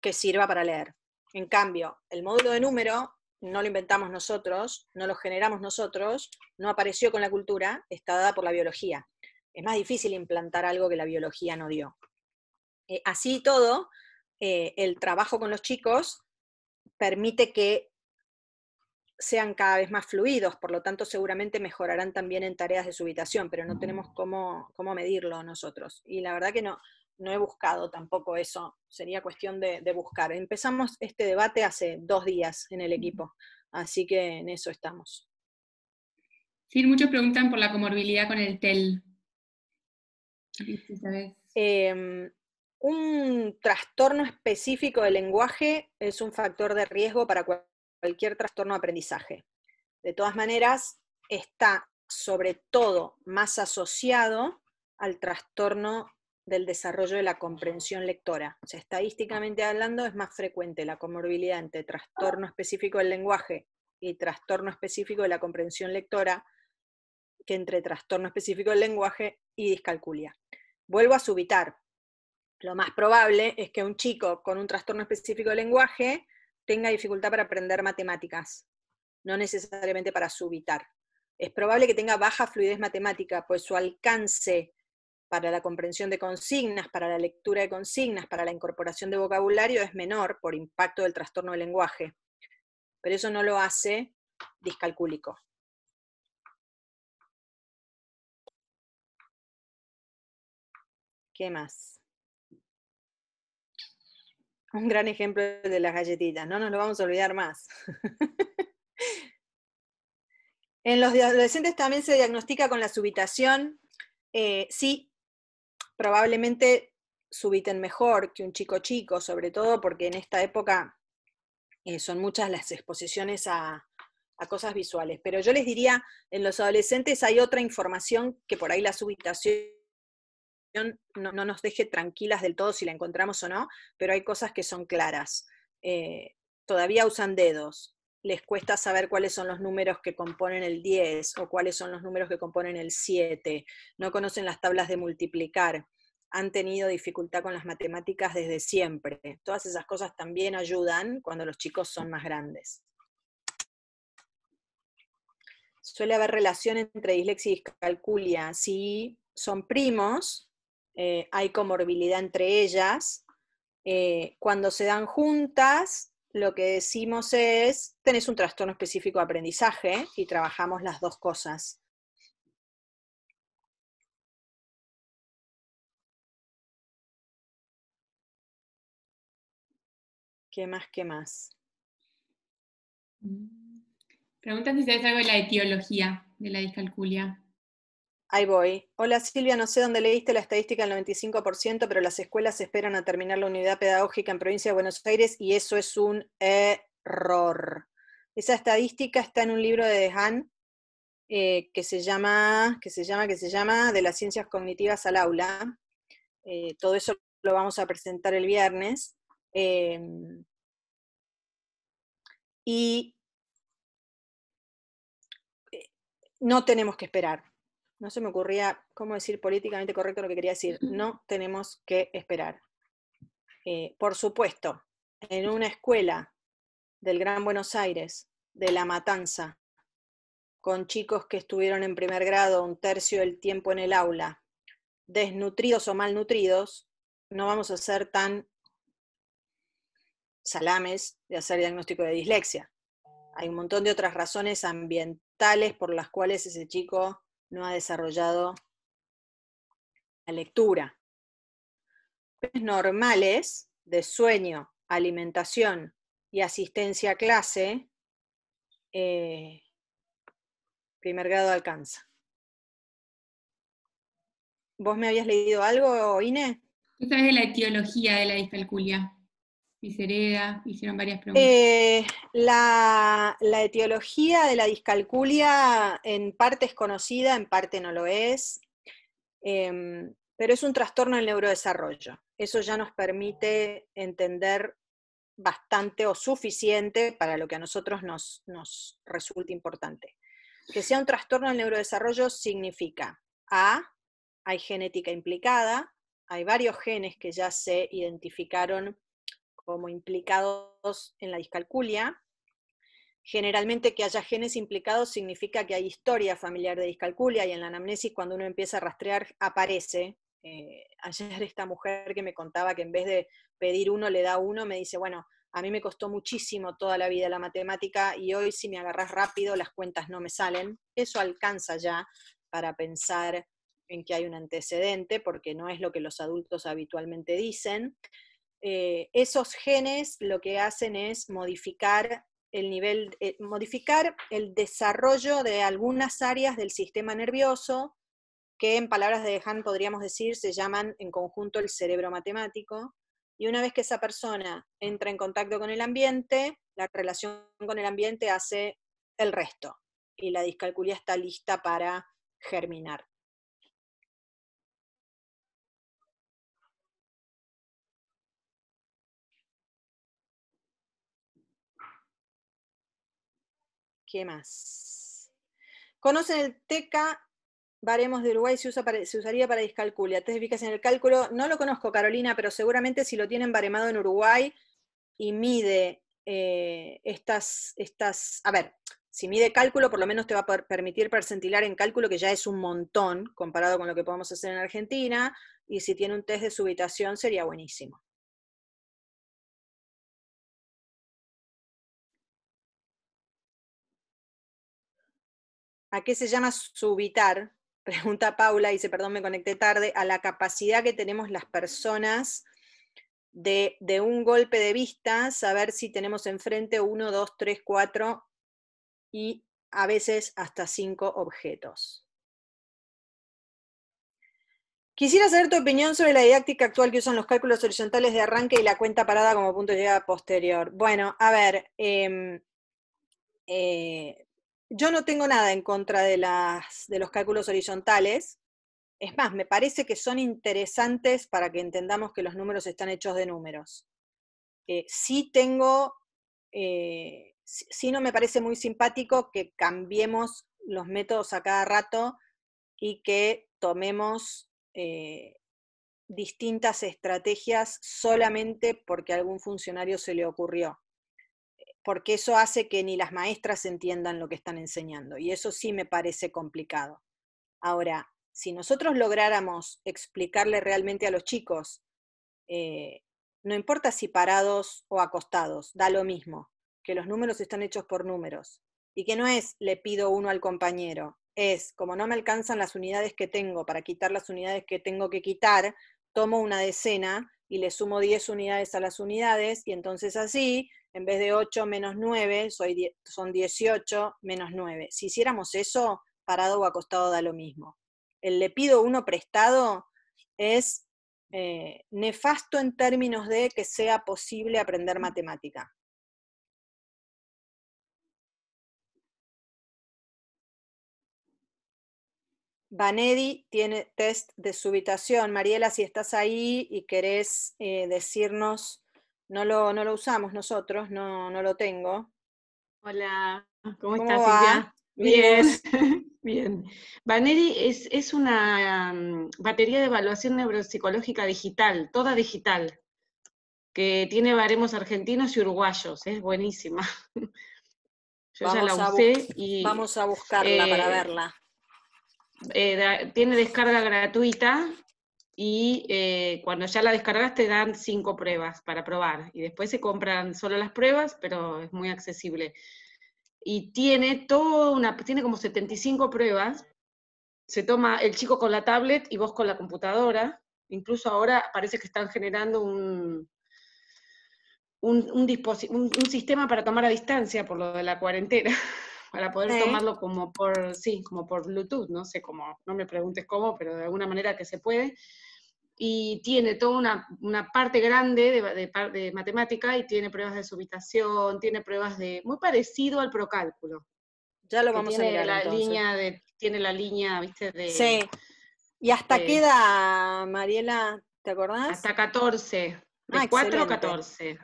que sirva para leer. En cambio, el módulo de número no lo inventamos nosotros, no lo generamos nosotros, no apareció con la cultura, está dada por la biología. Es más difícil implantar algo que la biología no dio. Eh, así y todo, eh, el trabajo con los chicos permite que sean cada vez más fluidos, por lo tanto seguramente mejorarán también en tareas de subitación, pero no tenemos mm. cómo medirlo nosotros. Y la verdad que no, no he buscado tampoco eso, sería cuestión de, buscar. Empezamos este debate hace dos días en el equipo, así que en eso estamos. Sí, muchos preguntan por la comorbilidad con el TEL. Em, un trastorno específico del lenguaje es un factor de riesgo para cualquier trastorno de aprendizaje. De todas maneras, está sobre todo más asociado al trastorno del desarrollo de la comprensión lectora. O sea, estadísticamente hablando, es más frecuente la comorbilidad entre trastorno específico del lenguaje y trastorno específico de la comprensión lectora que entre trastorno específico del lenguaje y discalculia. Vuelvo a subitar. Lo más probable es que un chico con un trastorno específico del lenguaje tenga dificultad para aprender matemáticas, no necesariamente para subitar. Es probable que tenga baja fluidez matemática, pues su alcance para la comprensión de consignas, para la lectura de consignas, para la incorporación de vocabulario es menor por impacto del trastorno del lenguaje. Pero eso no lo hace discalcúlico. ¿Qué más? Un gran ejemplo de las galletitas, no nos lo vamos a olvidar más. en los adolescentes también se diagnostica con la subitación. Eh, sí, probablemente subiten mejor que un chico chico, sobre todo porque en esta época eh, son muchas las exposiciones a, cosas visuales. Pero yo les diría, en los adolescentes hay otra información que por ahí la subitación no, nos deje tranquilas del todo si la encontramos o no, pero hay cosas que son claras. Eh, todavía usan dedos, les cuesta saber cuáles son los números que componen el 10 o cuáles son los números que componen el 7, no conocen las tablas de multiplicar, han tenido dificultad con las matemáticas desde siempre. Todas esas cosas también ayudan cuando los chicos son más grandes. Suele haber relación entre dislexia y discalculia. Si son primos, eh, hay comorbilidad entre ellas. Eh, cuando se dan juntas, lo que decimos es, tenés un trastorno específico de aprendizaje y trabajamos las dos cosas. ¿Qué más? ¿Qué más? Mm. Preguntan si sabes algo de la etiología de la discalculia. Ahí voy. Hola Silvia, no sé dónde leíste la estadística del 95%, pero las escuelas esperan a terminar la unidad pedagógica en provincia de Buenos Aires y eso es un error. Esa estadística está en un libro de Dejan eh, que se llama, que se llama, que se llama De las ciencias cognitivas al aula. Eh, todo eso lo vamos a presentar el viernes. Em, y eh, no tenemos que esperar no se me ocurría cómo decir políticamente correcto lo que quería decir. No tenemos que esperar. Eh, por supuesto, en una escuela del Gran Buenos Aires, de La Matanza, con chicos que estuvieron en primer grado un tercio del tiempo en el aula, desnutridos o malnutridos, no vamos a ser tan salames de hacer diagnóstico de dislexia. Hay un montón de otras razones ambientales por las cuales ese chico no ha desarrollado la lectura. Normales de sueño, alimentación y asistencia a clase, eh, primer grado alcanza. ¿Vos me habías leído algo, Ine? Esta es de la etiología de la discalculia. Misereda, hicieron varias preguntas. Eh, la, etiología de la discalculia en parte es conocida, en parte no lo es, em, pero es un trastorno del neurodesarrollo. Eso ya nos permite entender bastante o suficiente para lo que a nosotros nos, nos resulta importante. Que sea un trastorno del neurodesarrollo significa A, hay genética implicada, hay varios genes que ya se identificaron como implicados en la discalculia. Generalmente que haya genes implicados significa que hay historia familiar de discalculia y en la anamnesis cuando uno empieza a rastrear aparece. Eh, ayer esta mujer que me contaba que en vez de pedir uno le da uno, me dice, bueno, a mí me costó muchísimo toda la vida la matemática y hoy si me agarras rápido las cuentas no me salen. Eso alcanza ya para pensar en que hay un antecedente, porque no es lo que los adultos habitualmente dicen. Eh, esos genes lo que hacen es modificar el nivel, eh, modificar el desarrollo de algunas áreas del sistema nervioso, que en palabras de Han podríamos decir se llaman en conjunto el cerebro matemático. Y una vez que esa persona entra en contacto con el ambiente, la relación con el ambiente hace el resto y la discalculia está lista para germinar. ¿Qué más? ¿Conocen el TECA? Baremos de Uruguay se, usa para, se usaría para discalculia. Test de en el cálculo. No lo conozco, Carolina, pero seguramente si lo tienen baremado en Uruguay y mide eh, estas, estas, a ver, si mide cálculo, por lo menos te va a permitir percentilar en cálculo, que ya es un montón comparado con lo que podemos hacer en Argentina, y si tiene un test de subitación sería buenísimo. ¿A qué se llama subitar? Pregunta Paula, dice, perdón, me conecté tarde, a la capacidad que tenemos las personas de, un golpe de vista, saber si tenemos enfrente uno, dos, tres, cuatro y a veces hasta cinco objetos. Quisiera saber tu opinión sobre la didáctica actual que usan los cálculos horizontales de arranque y la cuenta parada como punto de llegada posterior. Bueno, a ver, em, eh, yo no tengo nada en contra de, los cálculos horizontales. Es más, me parece que son interesantes para que entendamos que los números están hechos de números. Eh, sí tengo, eh, no me parece muy simpático que cambiemos los métodos a cada rato y que tomemos eh, distintas estrategias solamente porque a algún funcionario se le ocurrió porque eso hace que ni las maestras entiendan lo que están enseñando y eso sí me parece complicado. Ahora, si nosotros lográramos explicarle realmente a los chicos, eh, no importa si parados o acostados, da lo mismo, que los números están hechos por números y que no es le pido uno al compañero, es como no me alcanzan las unidades que tengo para quitar las unidades que tengo que quitar, tomo una decena y le sumo 10 unidades a las unidades y entonces así en vez de 8 menos 9, soy, son 18 menos 9. Si hiciéramos eso, parado o acostado da lo mismo. El le pido uno prestado es eh, nefasto en términos de que sea posible aprender matemática. Vanedi tiene test de subitación. Mariela, si estás ahí y querés eh, decirnos no lo, no lo usamos nosotros, no, no lo tengo. Hola, ¿cómo, estás, Silvia? Bien, bien. Vaneri es, es una mm, batería de evaluación neuropsicológica digital, toda digital, que tiene baremos argentinos y uruguayos, es buenísima. Yo ya la usé y... Vamos a buscarla para eh, verla. Eh, tiene descarga gratuita y eh, cuando ya la descargas te dan cinco pruebas para probar y después se compran solo las pruebas, pero es muy accesible. Y tiene toda una, tiene como 75 pruebas. Se toma el chico con la tablet y vos con la computadora. Incluso ahora parece que están generando un, un, un, sistema para tomar a distancia por lo de la cuarentena, para poder tomarlo como por, sí, como por Bluetooth, no sé cómo, no me preguntes cómo, pero de alguna manera que se puede y tiene toda una, parte grande de, matemática y tiene pruebas de subitación, tiene pruebas de... muy parecido al procálculo. Ya lo vamos a ver la línea Tiene la línea, viste, de... Sí. ¿Y hasta queda qué Mariela? ¿Te acordás? Hasta 14. De 4 ah, 14.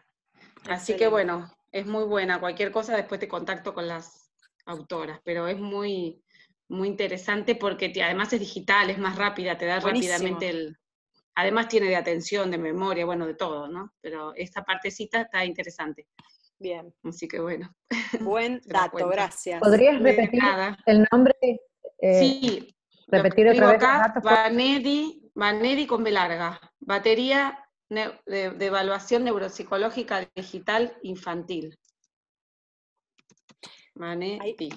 Así que bueno, es muy buena. Cualquier cosa después te contacto con las autoras, pero es muy, muy interesante porque además es digital, es más rápida, te da rápidamente el, Además tiene de atención, de memoria, bueno, de todo, ¿no? Pero esta partecita está interesante. Bien. Así que bueno. Buen dato, gracias. ¿Podrías repetir el nombre? Eh, sí. Repetir otra vez. Acá, Vanedi, con Belarga. Batería de, evaluación neuropsicológica digital infantil. Vanedi.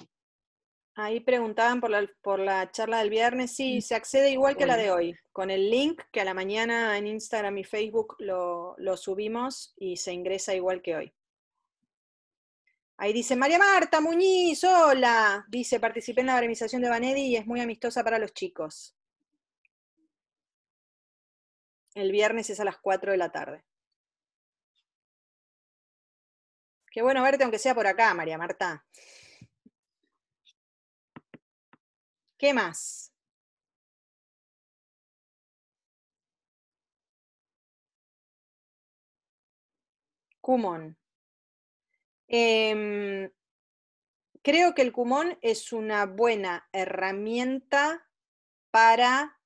Ahí preguntaban por la, por la charla del viernes. Sí, mm. se accede igual que la de hoy, con el link que a la mañana en Instagram y Facebook lo, lo subimos y se ingresa igual que hoy. Ahí dice María Marta Muñiz, hola. Dice, participé en la organización de Vanedi y es muy amistosa para los chicos. El viernes es a las 4 de la tarde. Qué bueno verte, aunque sea por acá, María Marta. ¿Qué más? Cumón. Em, creo que el Kumon es una buena herramienta para,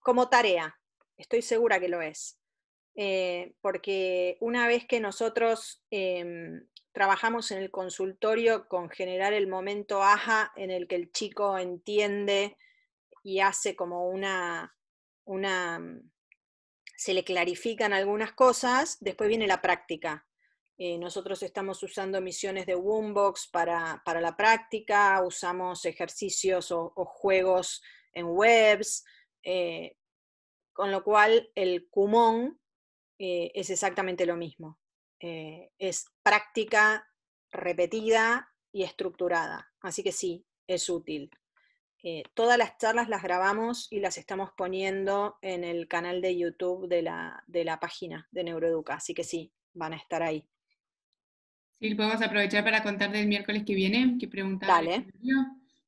como tarea, estoy segura que lo es, eh, porque una vez que nosotros em, trabajamos en el consultorio con generar el momento AHA en el que el chico entiende y hace como una, una, mm, se le clarifican algunas cosas, después viene la práctica. Eh, nosotros estamos usando misiones de Woombox para, para la práctica, usamos ejercicios o, juegos en webs, eh, con lo cual el Kumon eh, es exactamente lo mismo. Eh, es práctica, repetida y estructurada. Así que sí, es útil. Eh, todas las charlas las grabamos y las estamos poniendo en el canal de YouTube de la, página de Neuroeduca, así que sí, van a estar ahí. Sí, podemos aprovechar para contar del miércoles que viene, que preguntaba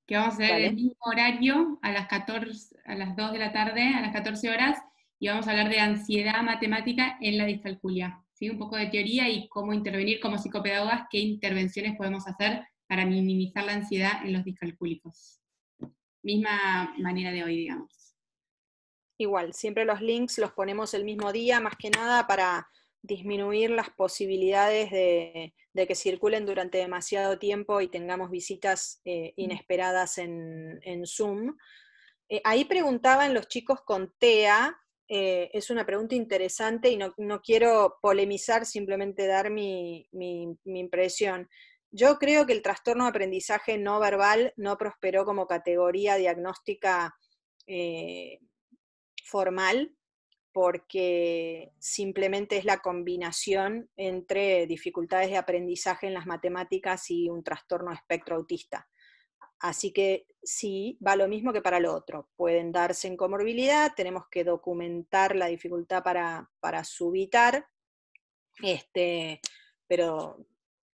que vamos a hacer el mismo horario a las 14, a las 2 de la tarde, a las 14 horas, y vamos a hablar de ansiedad matemática en la discalculia. ¿sí? un poco de teoría y cómo intervenir como psicopedagogas, qué intervenciones podemos hacer para minimizar la ansiedad en los discalcúlicos. Misma manera de hoy, digamos. Igual, siempre los links los ponemos el mismo día, más que nada para disminuir las posibilidades de, que circulen durante demasiado tiempo y tengamos visitas eh, mm. inesperadas en, Zoom. Eh, ahí preguntaban los chicos con TEA eh, es una pregunta interesante y no, quiero polemizar, simplemente dar mi, impresión. Yo creo que el trastorno de aprendizaje no verbal no prosperó como categoría diagnóstica eh, formal porque simplemente es la combinación entre dificultades de aprendizaje en las matemáticas y un trastorno de espectro autista. Así que sí, va lo mismo que para lo otro. Pueden darse en comorbilidad, tenemos que documentar la dificultad para, subitar, este, pero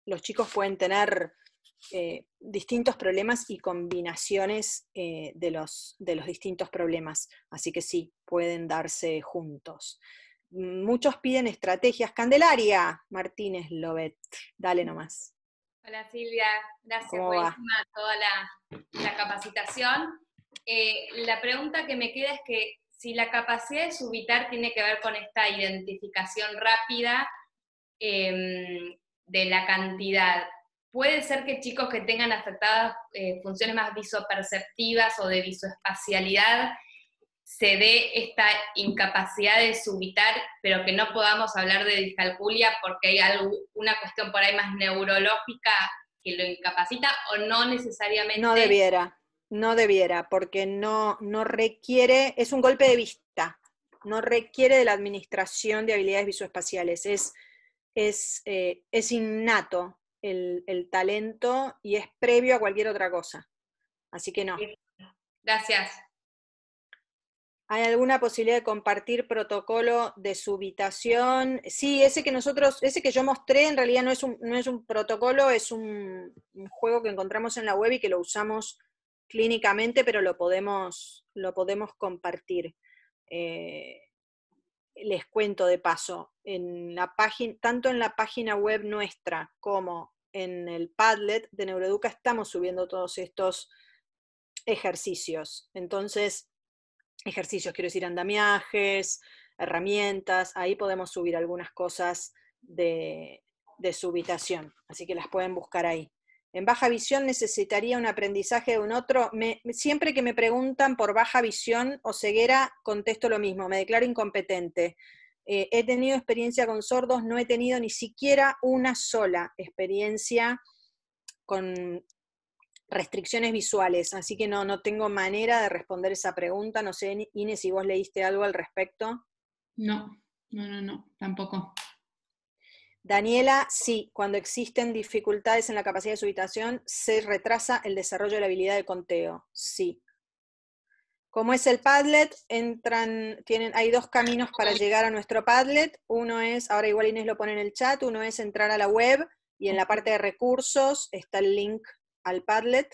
los chicos pueden tener eh, distintos problemas y combinaciones eh, de, los, de los distintos problemas. Así que sí, pueden darse juntos. Muchos piden estrategias. Candelaria Martínez Lobet, dale nomás. Hola Silvia, gracias, por toda la, capacitación. Eh, la pregunta que me queda es que si la capacidad de subitar tiene que ver con esta identificación rápida em, de la cantidad, puede ser que chicos que tengan afectadas eh, funciones más visoperceptivas o de visoespacialidad se dé esta incapacidad de subitar, pero que no podamos hablar de discalculia porque hay algo, una cuestión por ahí más neurológica que lo incapacita o no necesariamente. No debiera, no debiera, porque no, no requiere, es un golpe de vista, no requiere de la administración de habilidades visoespaciales, es, es, eh, es innato el, talento y es previo a cualquier otra cosa. Así que no. Gracias. ¿Hay alguna posibilidad de compartir protocolo de subitación? Sí, ese que nosotros, ese que yo mostré en realidad no es un, no es un protocolo, es un, juego que encontramos en la web y que lo usamos clínicamente, pero lo podemos, lo podemos compartir. Eh, les cuento de paso, en la página, tanto en la página web nuestra como en el Padlet de Neuroeduca estamos subiendo todos estos ejercicios. Entonces, ejercicios, quiero decir, andamiajes, herramientas, ahí podemos subir algunas cosas de, de su habitación, así que las pueden buscar ahí. En baja visión necesitaría un aprendizaje de un otro. siempre que me preguntan por baja visión o ceguera, contesto lo mismo, me declaro incompetente. Eh, he tenido experiencia con sordos, no he tenido ni siquiera una sola experiencia con restricciones visuales, así que no, tengo manera de responder esa pregunta. No sé, Inés, si vos leíste algo al respecto. No, no, no, no, tampoco. Daniela, sí, cuando existen dificultades en la capacidad de subitación, se retrasa el desarrollo de la habilidad de conteo. Sí. Como es el Padlet, entran, tienen, hay dos caminos para llegar a nuestro Padlet. Uno es, ahora igual Inés lo pone en el chat, uno es entrar a la web y en la parte de recursos está el link al Padlet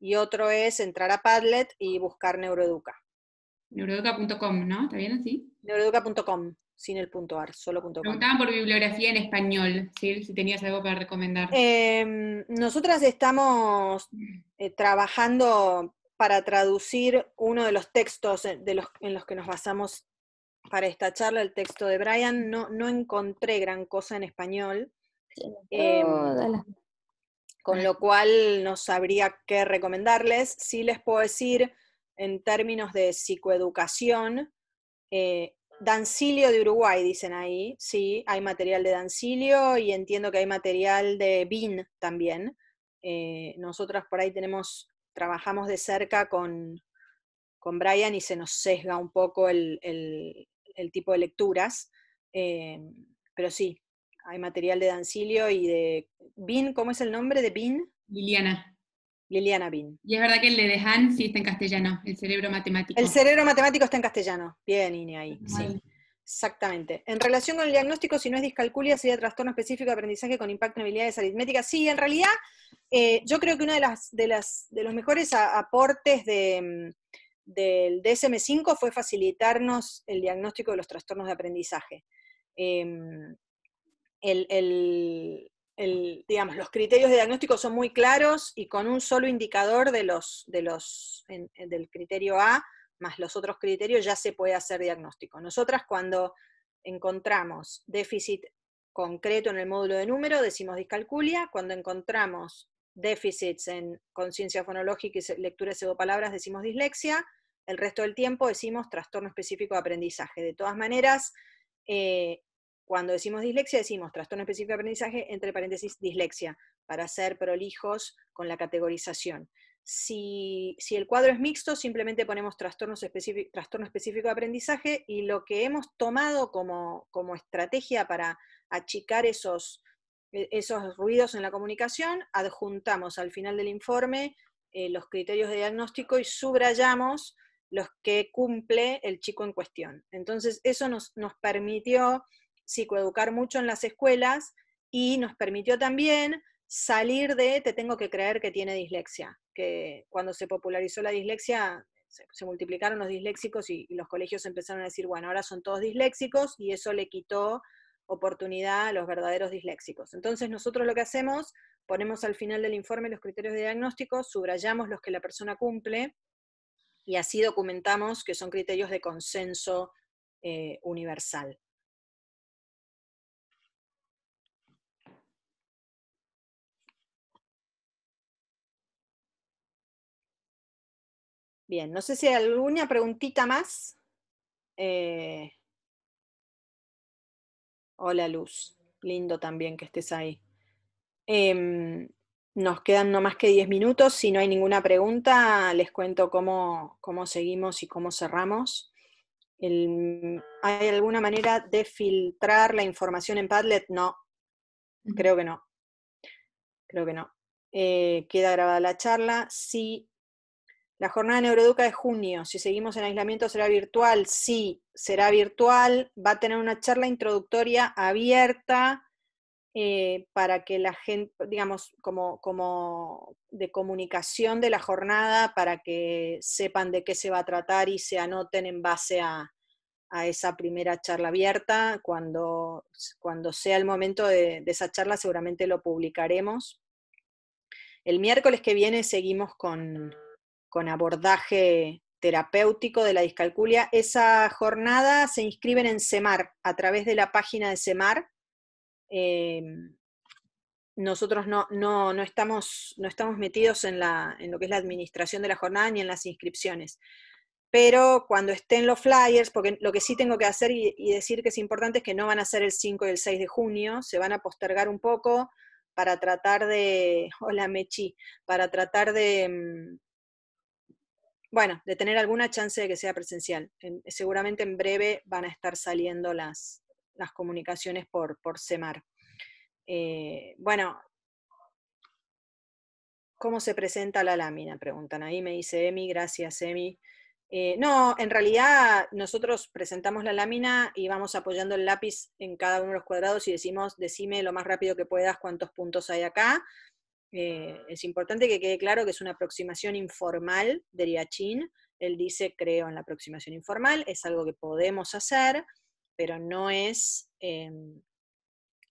y otro es entrar a Padlet y buscar Neuroeduca. Neuroeduca.com, ¿no? ¿Está bien así? Neuroeduca.com, sin el punto ar, solo punto Preguntaban por bibliografía en español, si tenías algo para recomendar. Em, nosotras estamos eh, trabajando para traducir uno de los textos eh, de los, en los que nos basamos para esta charla, el texto de Brian. No, no encontré gran cosa en español. Em, con lo cual no sabría qué recomendarles. Sí les puedo decir, en términos de psicoeducación, eh, Dancilio de Uruguay, dicen ahí, sí, hay material de Dancilio y entiendo que hay material de BIN también. Eh, nosotras por ahí tenemos, trabajamos de cerca con, Brian y se nos sesga un poco el, tipo de lecturas, eh, pero sí, hay material de Dancilio y de Bin, ¿cómo es el nombre de Bin? Liliana. Liliana Bin. Y es verdad que el de Dejan sí está en castellano, el cerebro matemático. El cerebro matemático está en castellano. Bien, Ine, ahí. Sí. Exactamente. En relación con el diagnóstico, si no es discalculia, sería trastorno específico de aprendizaje con impacto en habilidades aritméticas. Sí, en realidad, eh, yo creo que uno de, los mejores aportes de, mm, del DSM-5 fue facilitarnos el diagnóstico de los trastornos de aprendizaje. Em, el, digamos, los criterios de diagnóstico son muy claros y con un solo indicador de los, de los, del criterio A más los otros criterios ya se puede hacer diagnóstico. Nosotras cuando encontramos déficit concreto en el módulo de número, decimos discalculia, cuando encontramos déficits en conciencia fonológica y lectura de palabras decimos dislexia, el resto del tiempo decimos trastorno específico de aprendizaje. De todas maneras, eh, cuando decimos dislexia, decimos trastorno específico de aprendizaje, entre paréntesis, dislexia, para ser prolijos con la categorización. Si, el cuadro es mixto, simplemente ponemos trastornos trastorno específico de aprendizaje y lo que hemos tomado como, estrategia para achicar esos, e-, esos ruidos en la comunicación, adjuntamos al final del informe eh, los criterios de diagnóstico y subrayamos los que cumple el chico en cuestión. Entonces, eso nos, nos permitió psicoeducar mucho en las escuelas y nos permitió también salir de te tengo que creer que tiene dislexia, que cuando se popularizó la dislexia se, multiplicaron los disléxicos y, los colegios empezaron a decir, bueno, ahora son todos disléxicos y eso le quitó oportunidad a los verdaderos disléxicos. Entonces nosotros lo que hacemos, ponemos al final del informe los criterios de diagnóstico, subrayamos los que la persona cumple y así documentamos que son criterios de consenso eh, universal. Bien, no sé si hay alguna preguntita más. Eh, hola Luz, lindo también que estés ahí. Em, nos quedan no más que 10 minutos. Si no hay ninguna pregunta, les cuento cómo, seguimos y cómo cerramos. Em, ¿Hay alguna manera de filtrar la información en Padlet? No, creo que no. Creo que no. Eh, ¿Queda grabada la charla? Sí, la jornada de Neuroeduca de junio, si seguimos en aislamiento, será virtual. Sí, será virtual. Va a tener una charla introductoria abierta eh, para que la gente, digamos, como, como de comunicación de la jornada, para que sepan de qué se va a tratar y se anoten en base a, esa primera charla abierta. Cuando, cuando sea el momento de esa charla, seguramente lo publicaremos. El miércoles que viene seguimos con con abordaje terapéutico de la discalculia. Esa jornada se inscriben en CEMAR, a través de la página de CEMAR. Em, nosotros no, no, estamos, no estamos metidos en, la, lo que es la administración de la jornada ni en las inscripciones. Pero cuando estén los flyers, porque lo que sí tengo que hacer y, y decir que es importante es que no van a ser el 5 y el 6 de junio, se van a postergar un poco para tratar de, hola Mechi, para tratar de, em, bueno, de tener alguna chance de que sea presencial. seguramente en breve van a estar saliendo las, comunicaciones por, por CEMAR. Eh, bueno, ¿cómo se presenta la lámina? Preguntan ahí, me dice Emi, gracias Emi. Eh, no, en realidad nosotros presentamos la lámina y vamos apoyando el lápiz en cada uno de los cuadrados y decimos, decime lo más rápido que puedas cuántos puntos hay acá. Eh, es importante que quede claro que es una aproximación informal de Chin. Él dice, creo en la aproximación informal, es algo que podemos hacer, pero no es, em,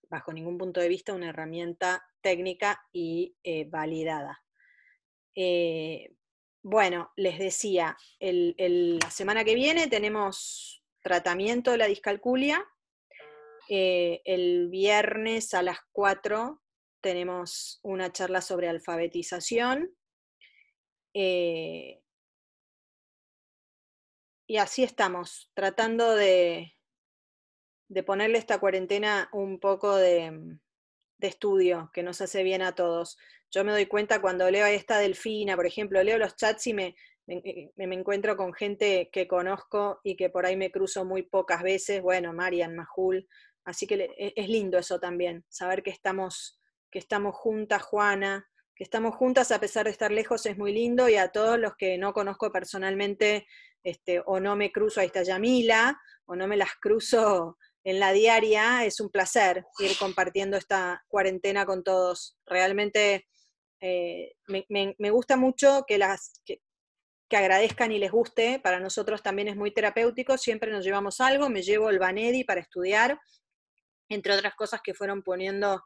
bajo ningún punto de vista, una herramienta técnica y eh, validada. Eh, bueno, les decía, la semana que viene tenemos tratamiento de la discalculia. el viernes a las 4 tenemos una charla sobre alfabetización. Eh, y así estamos, tratando de, de ponerle esta cuarentena un poco de, estudio que nos hace bien a todos. Yo me doy cuenta cuando leo a esta delfina, por ejemplo, leo los chats y eh, me, me, encuentro con gente que conozco y que por ahí me cruzo muy pocas veces, bueno, Marian, Majul, así que e, es lindo eso también, saber que estamos que estamos juntas, Juana, que estamos juntas a pesar de estar lejos es muy lindo y a todos los que no conozco personalmente este, o no me cruzo, a esta Yamila, o no me las cruzo en la diaria, es un placer ir compartiendo esta cuarentena con todos. Realmente eh, me, gusta mucho que las... Que, que agradezcan y les guste, para nosotros también es muy terapéutico, siempre nos llevamos algo, me llevo el Vanedi para estudiar, entre otras cosas que fueron poniendo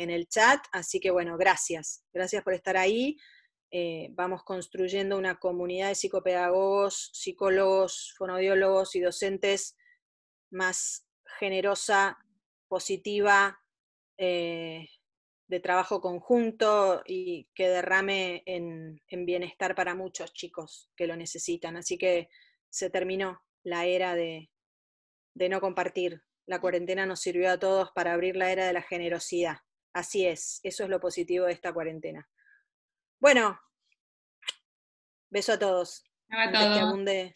en el chat. Así que bueno, gracias. Gracias por estar ahí. Eh, vamos construyendo una comunidad de psicopedagogos, psicólogos, fonodiólogos y docentes más generosa, positiva, eh, de trabajo conjunto y que derrame en, bienestar para muchos chicos que lo necesitan. Así que se terminó la era de no compartir. La cuarentena nos sirvió a todos para abrir la era de la generosidad. Así es, eso es lo positivo de esta cuarentena. Bueno, beso a todos. abunde